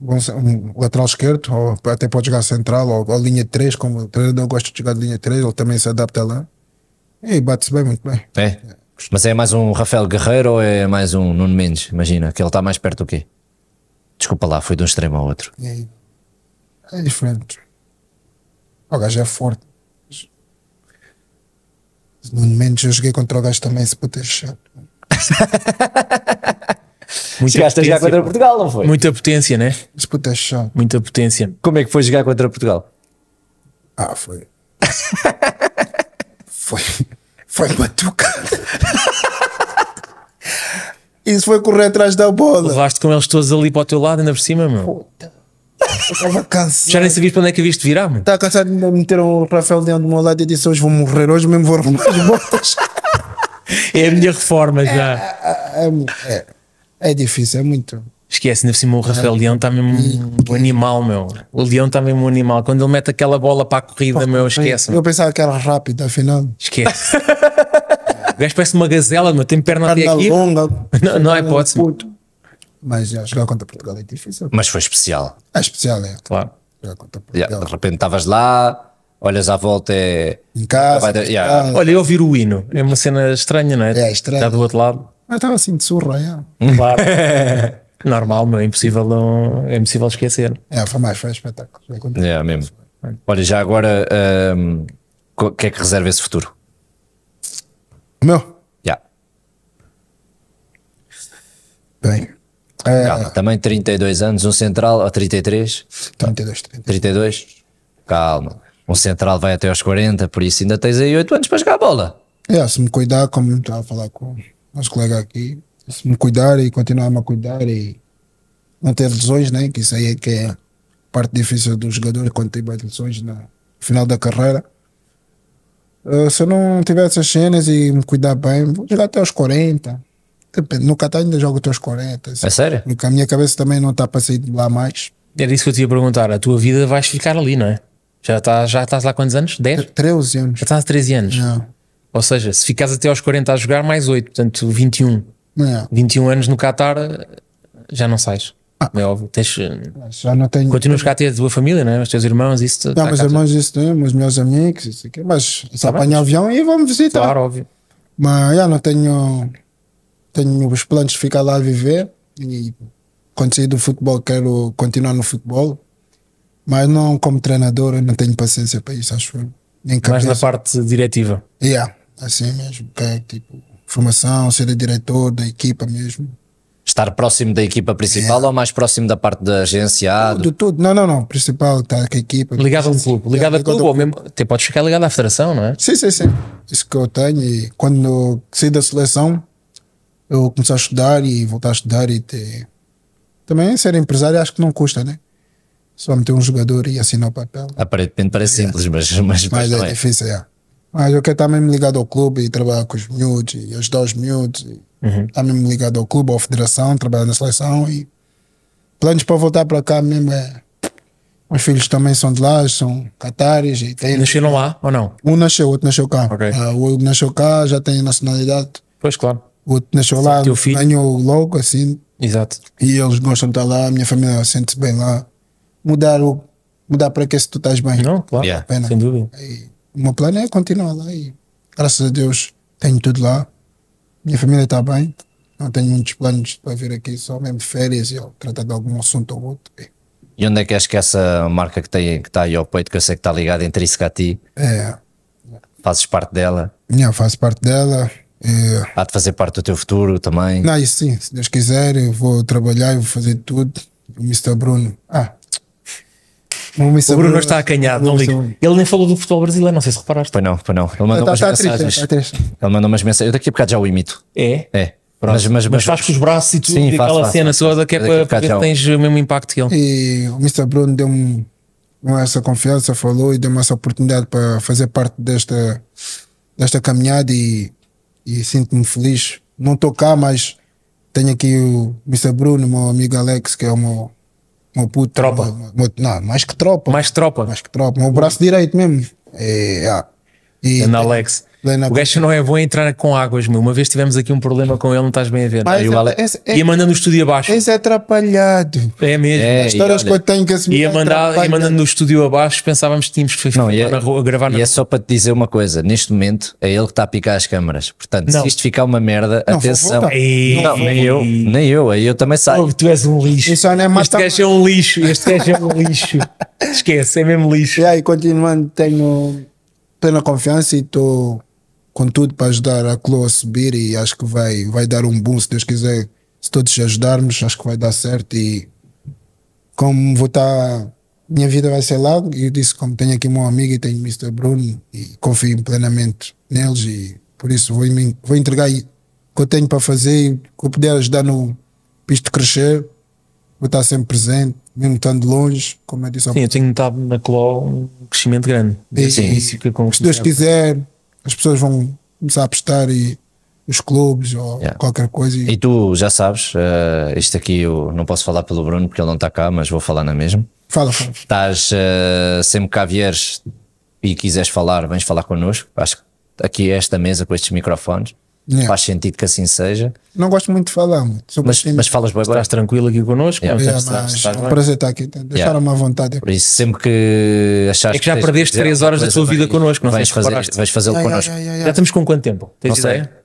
um lateral esquerdo, ou até pode jogar central, ou, ou linha 3, como o treinador gosta de jogar de linha 3, ele também se adapta lá. E bate-se bem, muito bem. É? Mas é mais um Rafael Guerreiro ou é mais um Nuno Mendes? Imagina, que ele está mais perto do quê? Desculpa lá, foi de um extremo ao outro. É, é diferente. O gajo é forte. Nuno Mendes, eu joguei contra o gajo também, se puder chato. Chegaste a jogar contra Portugal, não foi? Muita potência, né? Se puder chato. Muita potência. Como é que foi jogar contra Portugal? Ah, foi. foi, foi batucada. Isso foi correr atrás da bola. Levaste com eles todos ali para o teu lado, ainda por cima, meu. Puta. Eu estava cansado. Já nem sabias para onde é que viste virar, mano. Estava tá cansado de meter o Rafael Leão do meu lado e disse: Hoje vou morrer, hoje mesmo vou arrumar as botas. é a minha reforma já. É, é, é, é, é difícil, é muito. Esquece, ainda por cima o Rafael Leão está mesmo um animal, meu. O Leão está mesmo um animal. Quando ele mete aquela bola para a corrida, meu, esquece. Eu, eu pensava que era rápido, afinal. Esquece. o gajo parece uma gazela, meu. Tem perna, perna aqui. longa. Não, não é hipótese. Puto. Mas já jogar contra Portugal é difícil. Mas foi especial. É especial, é. Claro. de repente estavas lá, olhas à volta é. Em casa. casa. Olha, eu ouvir o hino. É uma cena estranha, não é? É estranha. Está do outro lado. Eu estava assim de surra, yeah. Claro. normal, não é impossível, não, é impossível esquecer. É, foi mais, foi um espetáculo. É, mesmo. Olha, já agora, o um, que é que reserva esse futuro? O meu? Já. Bem. É... Calma, também 32 anos, um central, ou 33? 32, 32. 32? Calma. Um central vai até aos 40, por isso ainda tens aí 8 anos para jogar a bola. É, se me cuidar, como estava a falar com os colegas aqui, me cuidar e continuar a me cuidar e não ter lesões, né? Que isso aí é que é parte difícil do jogador, quando tem mais lesões no final da carreira. Uh, se eu não tiver essas cenas e me cuidar bem, vou jogar até aos 40. Depende, no Catar ainda jogo até aos 40. Assim. É sério? Porque a minha cabeça também não está para sair de lá mais. Era isso que eu te ia perguntar. A tua vida vais ficar ali, não é? Já estás, já estás lá quantos anos? 10? 13 anos. Já estás há 13 anos. Não. Ou seja, se ficares até aos 40 a jogar, mais 8, portanto 21. É. 21 anos no Qatar, já não sais. Ah. É óbvio, tens, eh, já não tenho. Continuas cá a ter a tua família, né? os teus irmãos, isso. Não, os tá meus irmãos, isso, né? meus melhores amigos, isso aqui. Mas se tá avião e vamos visitar. Claro, óbvio. Mas já não tenho. Tenho os planos de ficar lá a viver e quando sair do futebol quero continuar no futebol. Mas não como treinador, eu não tenho paciência para isso, acho Nem Mais Mas na parte diretiva. Yeah, assim mesmo, que é tipo formação, ser diretor da equipa mesmo. Estar próximo da equipa principal é. ou mais próximo da parte da agência? do... De tudo, não, não, não. Principal, estar tá com a equipa. Ligado ao clube, ligado ao clube, ou mesmo. Até podes ficar ligado à federação, não é? Sim, sim, sim. Isso que eu tenho. E quando saí da seleção, eu comecei a estudar e voltar a estudar e ter... Também ser empresário acho que não custa, né? Só meter um jogador e assinar o papel. Aparentemente parece é. simples, mas, mas, mas, mas é, é difícil, é. Mas eu quero estar tá mesmo ligado ao clube e trabalhar com os miúdos e ajudar os miúdos. Uhum. Estar tá mesmo ligado ao clube, à federação, trabalhar na seleção e planos para voltar para cá mesmo é. Os filhos também são de lá, são catares. E tem... Nasceram lá ou não? Um nasceu, outro nasceu cá. Okay. Uh, o outro nasceu cá, já tem nacionalidade. Pois, claro. O outro nasceu Sim, lá, ganhou logo, assim. Exato. E eles gostam de estar lá, a minha família sente-se bem lá. Mudar, o, mudar para que se tu estás bem. Não, claro. Yeah. Pena. Sem dúvida. E, o meu plano é continuar lá e, graças a Deus, tenho tudo lá. Minha família está bem. Não tenho muitos planos para vir aqui, só mesmo férias e tratar de algum assunto ou outro. E onde é que acho que essa marca que, tem, que está aí ao peito, que eu sei que está ligada intrínseca a ti, é. fazes parte dela? Não, faço parte dela. E... É. Há de fazer parte do teu futuro também? Não, isso sim, se Deus quiser, eu vou trabalhar, eu vou fazer tudo. O Mr. Bruno, ah, o Bruno está acanhado, não ligo. Ele nem falou do futebol brasileiro, não sei se reparaste. Pois não, pois não. Ele mandou tá, umas tá mensagens. Triste, tá triste. Ele mandou umas mensagens. Eu daqui a bocado já o imito. É? É. Pronto. Mas, mas, mas, mas faz com os braços e tudo, sim, e faço, aquela cena faço, toda que é para, para tens o mesmo impacto que ele. E o Mr. Bruno deu-me essa confiança, falou e deu-me essa oportunidade para fazer parte desta, desta caminhada e, e sinto-me feliz. Não estou cá, mas tenho aqui o Mr. Bruno, meu amigo Alex, que é o meu meu puto, tropa. Meu, meu, não, mais que tropa. Mais que tropa. Mais que tropa. Meu braço direito mesmo. É, é. E, yeah. É e, Alex. O gajo não é bom a entrar com águas, meu. Uma vez tivemos aqui um problema com ele, não estás bem a ver. Mas, ah, é- Ale... esse, é- ia mandando o estúdio abaixo. Esse é atrapalhado. É mesmo. É, As histórias que eu tenho que assumir. Ia, é mandar, ia mandando o estúdio abaixo, pensávamos que tínhamos que não, ficar é, na rua gravar. Na... E é só para te dizer uma coisa: neste momento é ele que está a picar as câmaras. Portanto, não. se isto ficar uma merda, não, atenção. E... Não, nem eu, nem eu, aí eu também saio. Oh, tu és um lixo. Isso não é mais este gajo é um lixo, este gajo é um lixo. Esquece, é mesmo lixo. E aí, continuando, tenho plena confiança e estou. Tô contudo para ajudar a Clo a subir e acho que vai, vai dar um boom, se Deus quiser. Se todos ajudarmos, acho que vai dar certo. E como vou estar. Tá, minha vida vai ser lá e eu disse, como tenho aqui um amigo e tenho o Mr. Bruno, e confio plenamente neles e por isso vou, vou entregar o que eu tenho para fazer e que eu puder ajudar no pisto crescer, vou estar sempre presente mesmo estando longe, como é disse Sim, eu tenho notado na Cló um crescimento grande. E, sim, isso que se Deus quiser, as pessoas vão começar a apostar e os clubes ou yeah. qualquer coisa. E... e... tu já sabes, uh, isto aqui eu não posso falar pelo Bruno porque ele não está cá, mas vou falar na mesma. Fala, fala. Estás uh, sempre cá vieres e quiseres falar, vens falar connosco. Acho que aqui é esta mesa com estes microfones. Yeah. Faz sentido que assim seja. Não gosto muito de falar, muito mas, mas falas bem, agora estás tranquilo aqui connosco. Yeah. Yeah, estar, estar é um prazer estar aqui, tá? deixaram-me à vontade. Por isso, sempre que achares. É que já que perdeste 3 horas da tua vida connosco, não vais fazer. Vais fazer lo connosco. Já estamos com quanto tempo? Tens não ideia? Sei.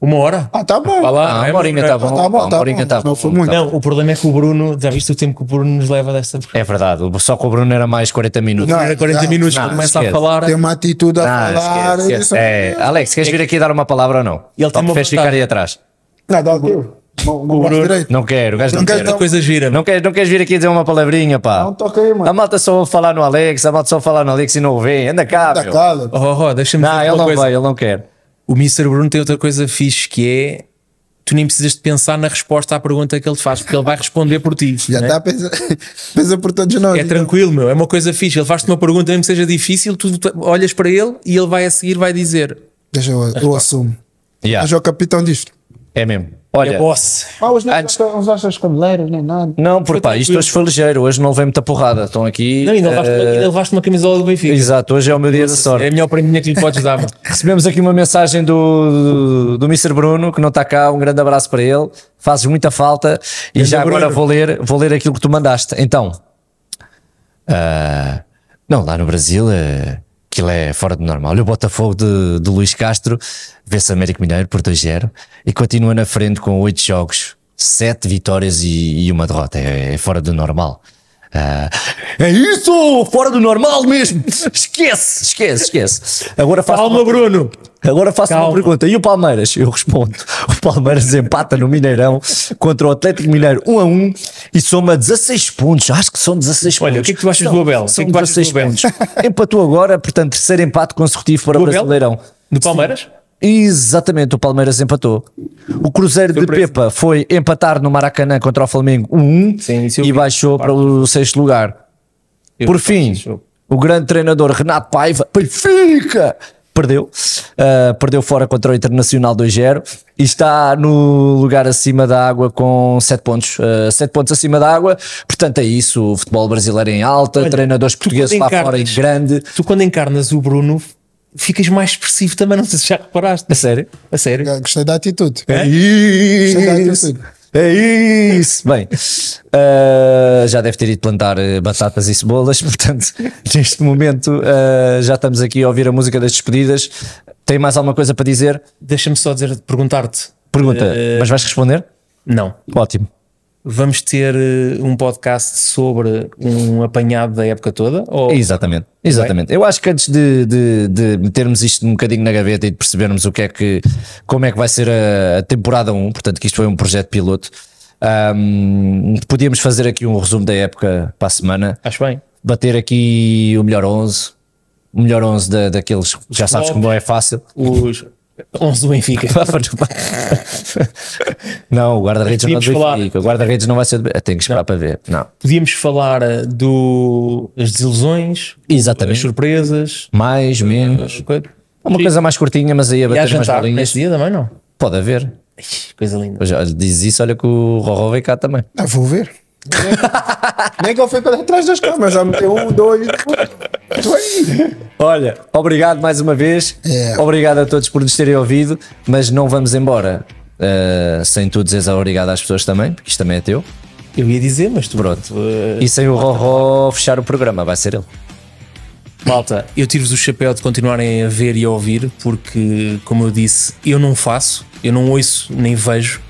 Uma hora? Ah, tá bom. lá, ah, uma horinha está tá tá bom. Tá bom, tá bom. tá bom. Não foi muito. Não, o problema é que o Bruno, já viste o tempo que o Bruno nos leva desta. É verdade, só que o Bruno era mais 40 minutos. Não, era 40 não, minutos, não, começa esquece. a falar. Tem uma atitude a não, falar. Esquece, é esquece. É, Alex, queres é vir aqui dar uma palavra ou não? E ele tem fez ficar aí atrás. Não, dá não, não, não quero, o gajo não, não quer. Coisa gira. Não queres, não queres vir aqui dizer uma palavrinha, pá? Não toquei, mano. A malta só ouve falar no Alex, a malta só falar no Alex e não vê. Anda cá, Anda meu. cá, oh, oh, oh, deixa-me Não, ele não coisa. vai, ele não quer. O Mr. Bruno tem outra coisa fixe que é tu nem precisas de pensar na resposta à pergunta que ele te faz, porque ele vai responder por ti. Já está é? a pensar, pensa por todos nós. É então. tranquilo, meu, é uma coisa fixe. Ele faz-te uma pergunta, mesmo que seja difícil, tu olhas para ele e ele vai a seguir, vai dizer. Deixa eu, eu assumo. Yeah. Mas é o capitão disto. É mesmo. Olha, é boss. Ah, hoje não antes... achas cameleiros nem nada. Não, porque pá, isto hoje foi ligeiro, hoje não vem muita porrada. Estão aqui. Não, ainda, levaste, eh, ainda levaste uma camisola do Benfica. Exato, hoje é o meu dia Nossa, da sorte. É a melhor prendinha que lhe podes dar. Recebemos aqui uma mensagem do, do, do Mr. Bruno, que não está cá. Um grande abraço para ele. Fazes muita falta. E já Bruno. agora vou ler, vou ler aquilo que tu mandaste. Então, uh... não, lá no Brasil. Uh aquilo é fora do normal. Olha o Botafogo de, de Luís Castro, vence América Mineiro por 2-0 e continua na frente com 8 jogos, 7 vitórias e, e uma derrota. É, é, fora do normal. Uh, é isso! Fora do normal mesmo! Esquece, esquece, esquece. Agora faz Calma, uma... Bruno! Agora faço Calma. uma pergunta. E o Palmeiras? Eu respondo. O Palmeiras empata no Mineirão contra o Atlético Mineiro 1 a 1 e soma 16 pontos. Acho que são 16 Olha, pontos. Olha, o que é que tu achas do Abel? São que é que 16 pontos. Empatou agora, portanto, terceiro empate consecutivo para o, Brasileirão. Do Palmeiras? Sim. Exatamente, o Palmeiras empatou. O Cruzeiro de Pepa foi empatar no Maracanã contra o Flamengo 1-1 Sim, e baixou para o sexto lugar. Eu Por fim, o grande treinador Renato Paiva, Fica! perdeu, uh, perdeu fora contra o Internacional 2-0 e está no lugar acima da água com 7 pontos, uh, ah, 7 pontos acima da água. Portanto, é isso. O futebol brasileiro em alta, Olha, treinadores portugueses lá encarnas, fora em grande. Tu, quando encarnas o Bruno, ficas mais expressivo também. Não sei se já reparaste. A sério? A sério? Gostei da atitude. É? Gostei da atitude. É isso! Bem, uh, já deve ter ido plantar eh, batatas e cebolas, portanto, neste momento uh, já estamos aqui a ouvir a música das despedidas. Tem mais alguma coisa para dizer? Deixa-me só dizer, perguntar-te. Pergunta, mas vais responder? Não. Ótimo vamos ter eh, um podcast sobre um apanhado da época toda? Ou... Exatamente, é? exatamente. Eu acho que antes de, de, de, metermos isto um bocadinho na gaveta e de percebermos o que é que, como é que vai ser a, a temporada 1, portanto que isto foi um projeto piloto, um, podíamos fazer aqui um resumo da época para a semana. Acho bem. Bater aqui o melhor 11, o melhor 11 da, daqueles, já sabes como é fácil. Os 11 do Benfica. não, o guarda-redes não é tá do falar... Benfica. O guarda-redes não vai ser. Do... Tenho que esperar não. para ver. Não. Podíamos falar eh, do... das desilusões, Exatamente. das surpresas, mais, eh, menos. Uma coisa mais curtinha, mas aí a bater mais bolinhas. Neste dia também não? Pode haver. Coisa linda. diz isso, olha que o Rorró vem cá também. Ah, vou ver. Nem é que ele foi para trás das câmaras, já meteu um, dois. Olha, obrigado mais uma vez. É. Obrigado a todos por nos terem ouvido, mas não vamos embora uh, sem tu dizeres obrigado às pessoas também, porque isto também é teu. Eu ia dizer, mas tu. Pronto. Uh, e sem o Roró fechar o programa, vai ser ele. Malta, eu tiro-vos o chapéu de continuarem a ver e a ouvir, porque, como eu disse, eu não faço, eu não ouço nem vejo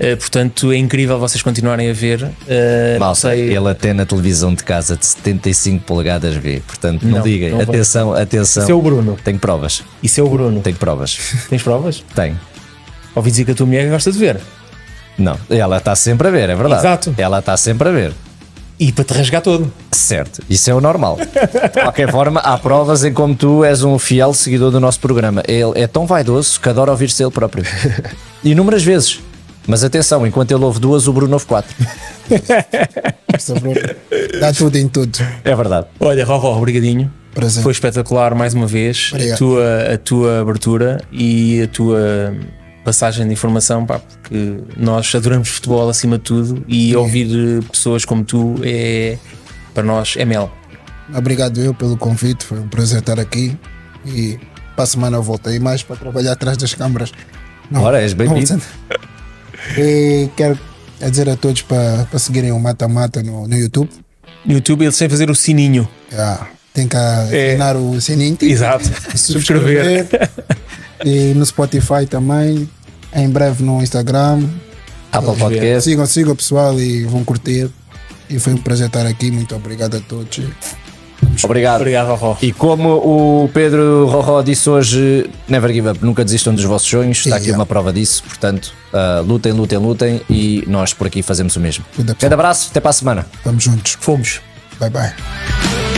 Uh, portanto, é incrível vocês continuarem a ver. Uh, sei... ele até na televisão de casa de 75 polegadas vê. Portanto, não, não Não atenção, vou... atenção. Isso é o Bruno. Tenho provas. Isso é o Bruno. Tenho provas. Tens provas? Tenho. Ouvi dizer que a tua mulher gosta de ver. Não, ela está sempre a ver, é verdade. Exato. Ela está sempre a ver. E para te rasgar todo. Certo, isso é o normal. De qualquer forma, há provas em como tu és um fiel seguidor do nosso programa. Ele é tão vaidoso que adora ouvir-se ele próprio. Inúmeras vezes. Mas atenção, enquanto ele ouve duas, o Bruno ouve quatro. Dá tudo em tudo. É verdade. Olha, Roró, obrigadinho. Prazer. Foi espetacular mais uma vez Obrigado. a tua, a tua abertura e a tua passagem de informação, pá, porque nós adoramos futebol acima de tudo e é. ouvir eh, pessoas como tu é para nós é mel. Obrigado eu pelo convite, foi um prazer estar aqui e para a semana eu aí mais para trabalhar atrás das câmaras. Ora, és bem-vindo. E quero dizer a todos para seguirem o Mata Mata no, no YouTube. No YouTube eles têm fazer o sininho. Ah, tem que assinar é. o sininho. É, exato. Subscrever. e no Spotify também. Em breve no Instagram. Apple Podcast. Sigam, sigam o pessoal e vão curtir. E foi um prazer estar aqui. Muito obrigado a todos. Obrigado. Obrigado, E como o Pedro Rorró disse hoje, never give up, nunca desistam dos vossos sonhos. Está aqui yeah. uma prova disso. Portanto, uh, lutem, lutem, lutem e nós por aqui fazemos o mesmo. Grande abraço, até para a semana. Vamos juntos. Fomos. Bye bye.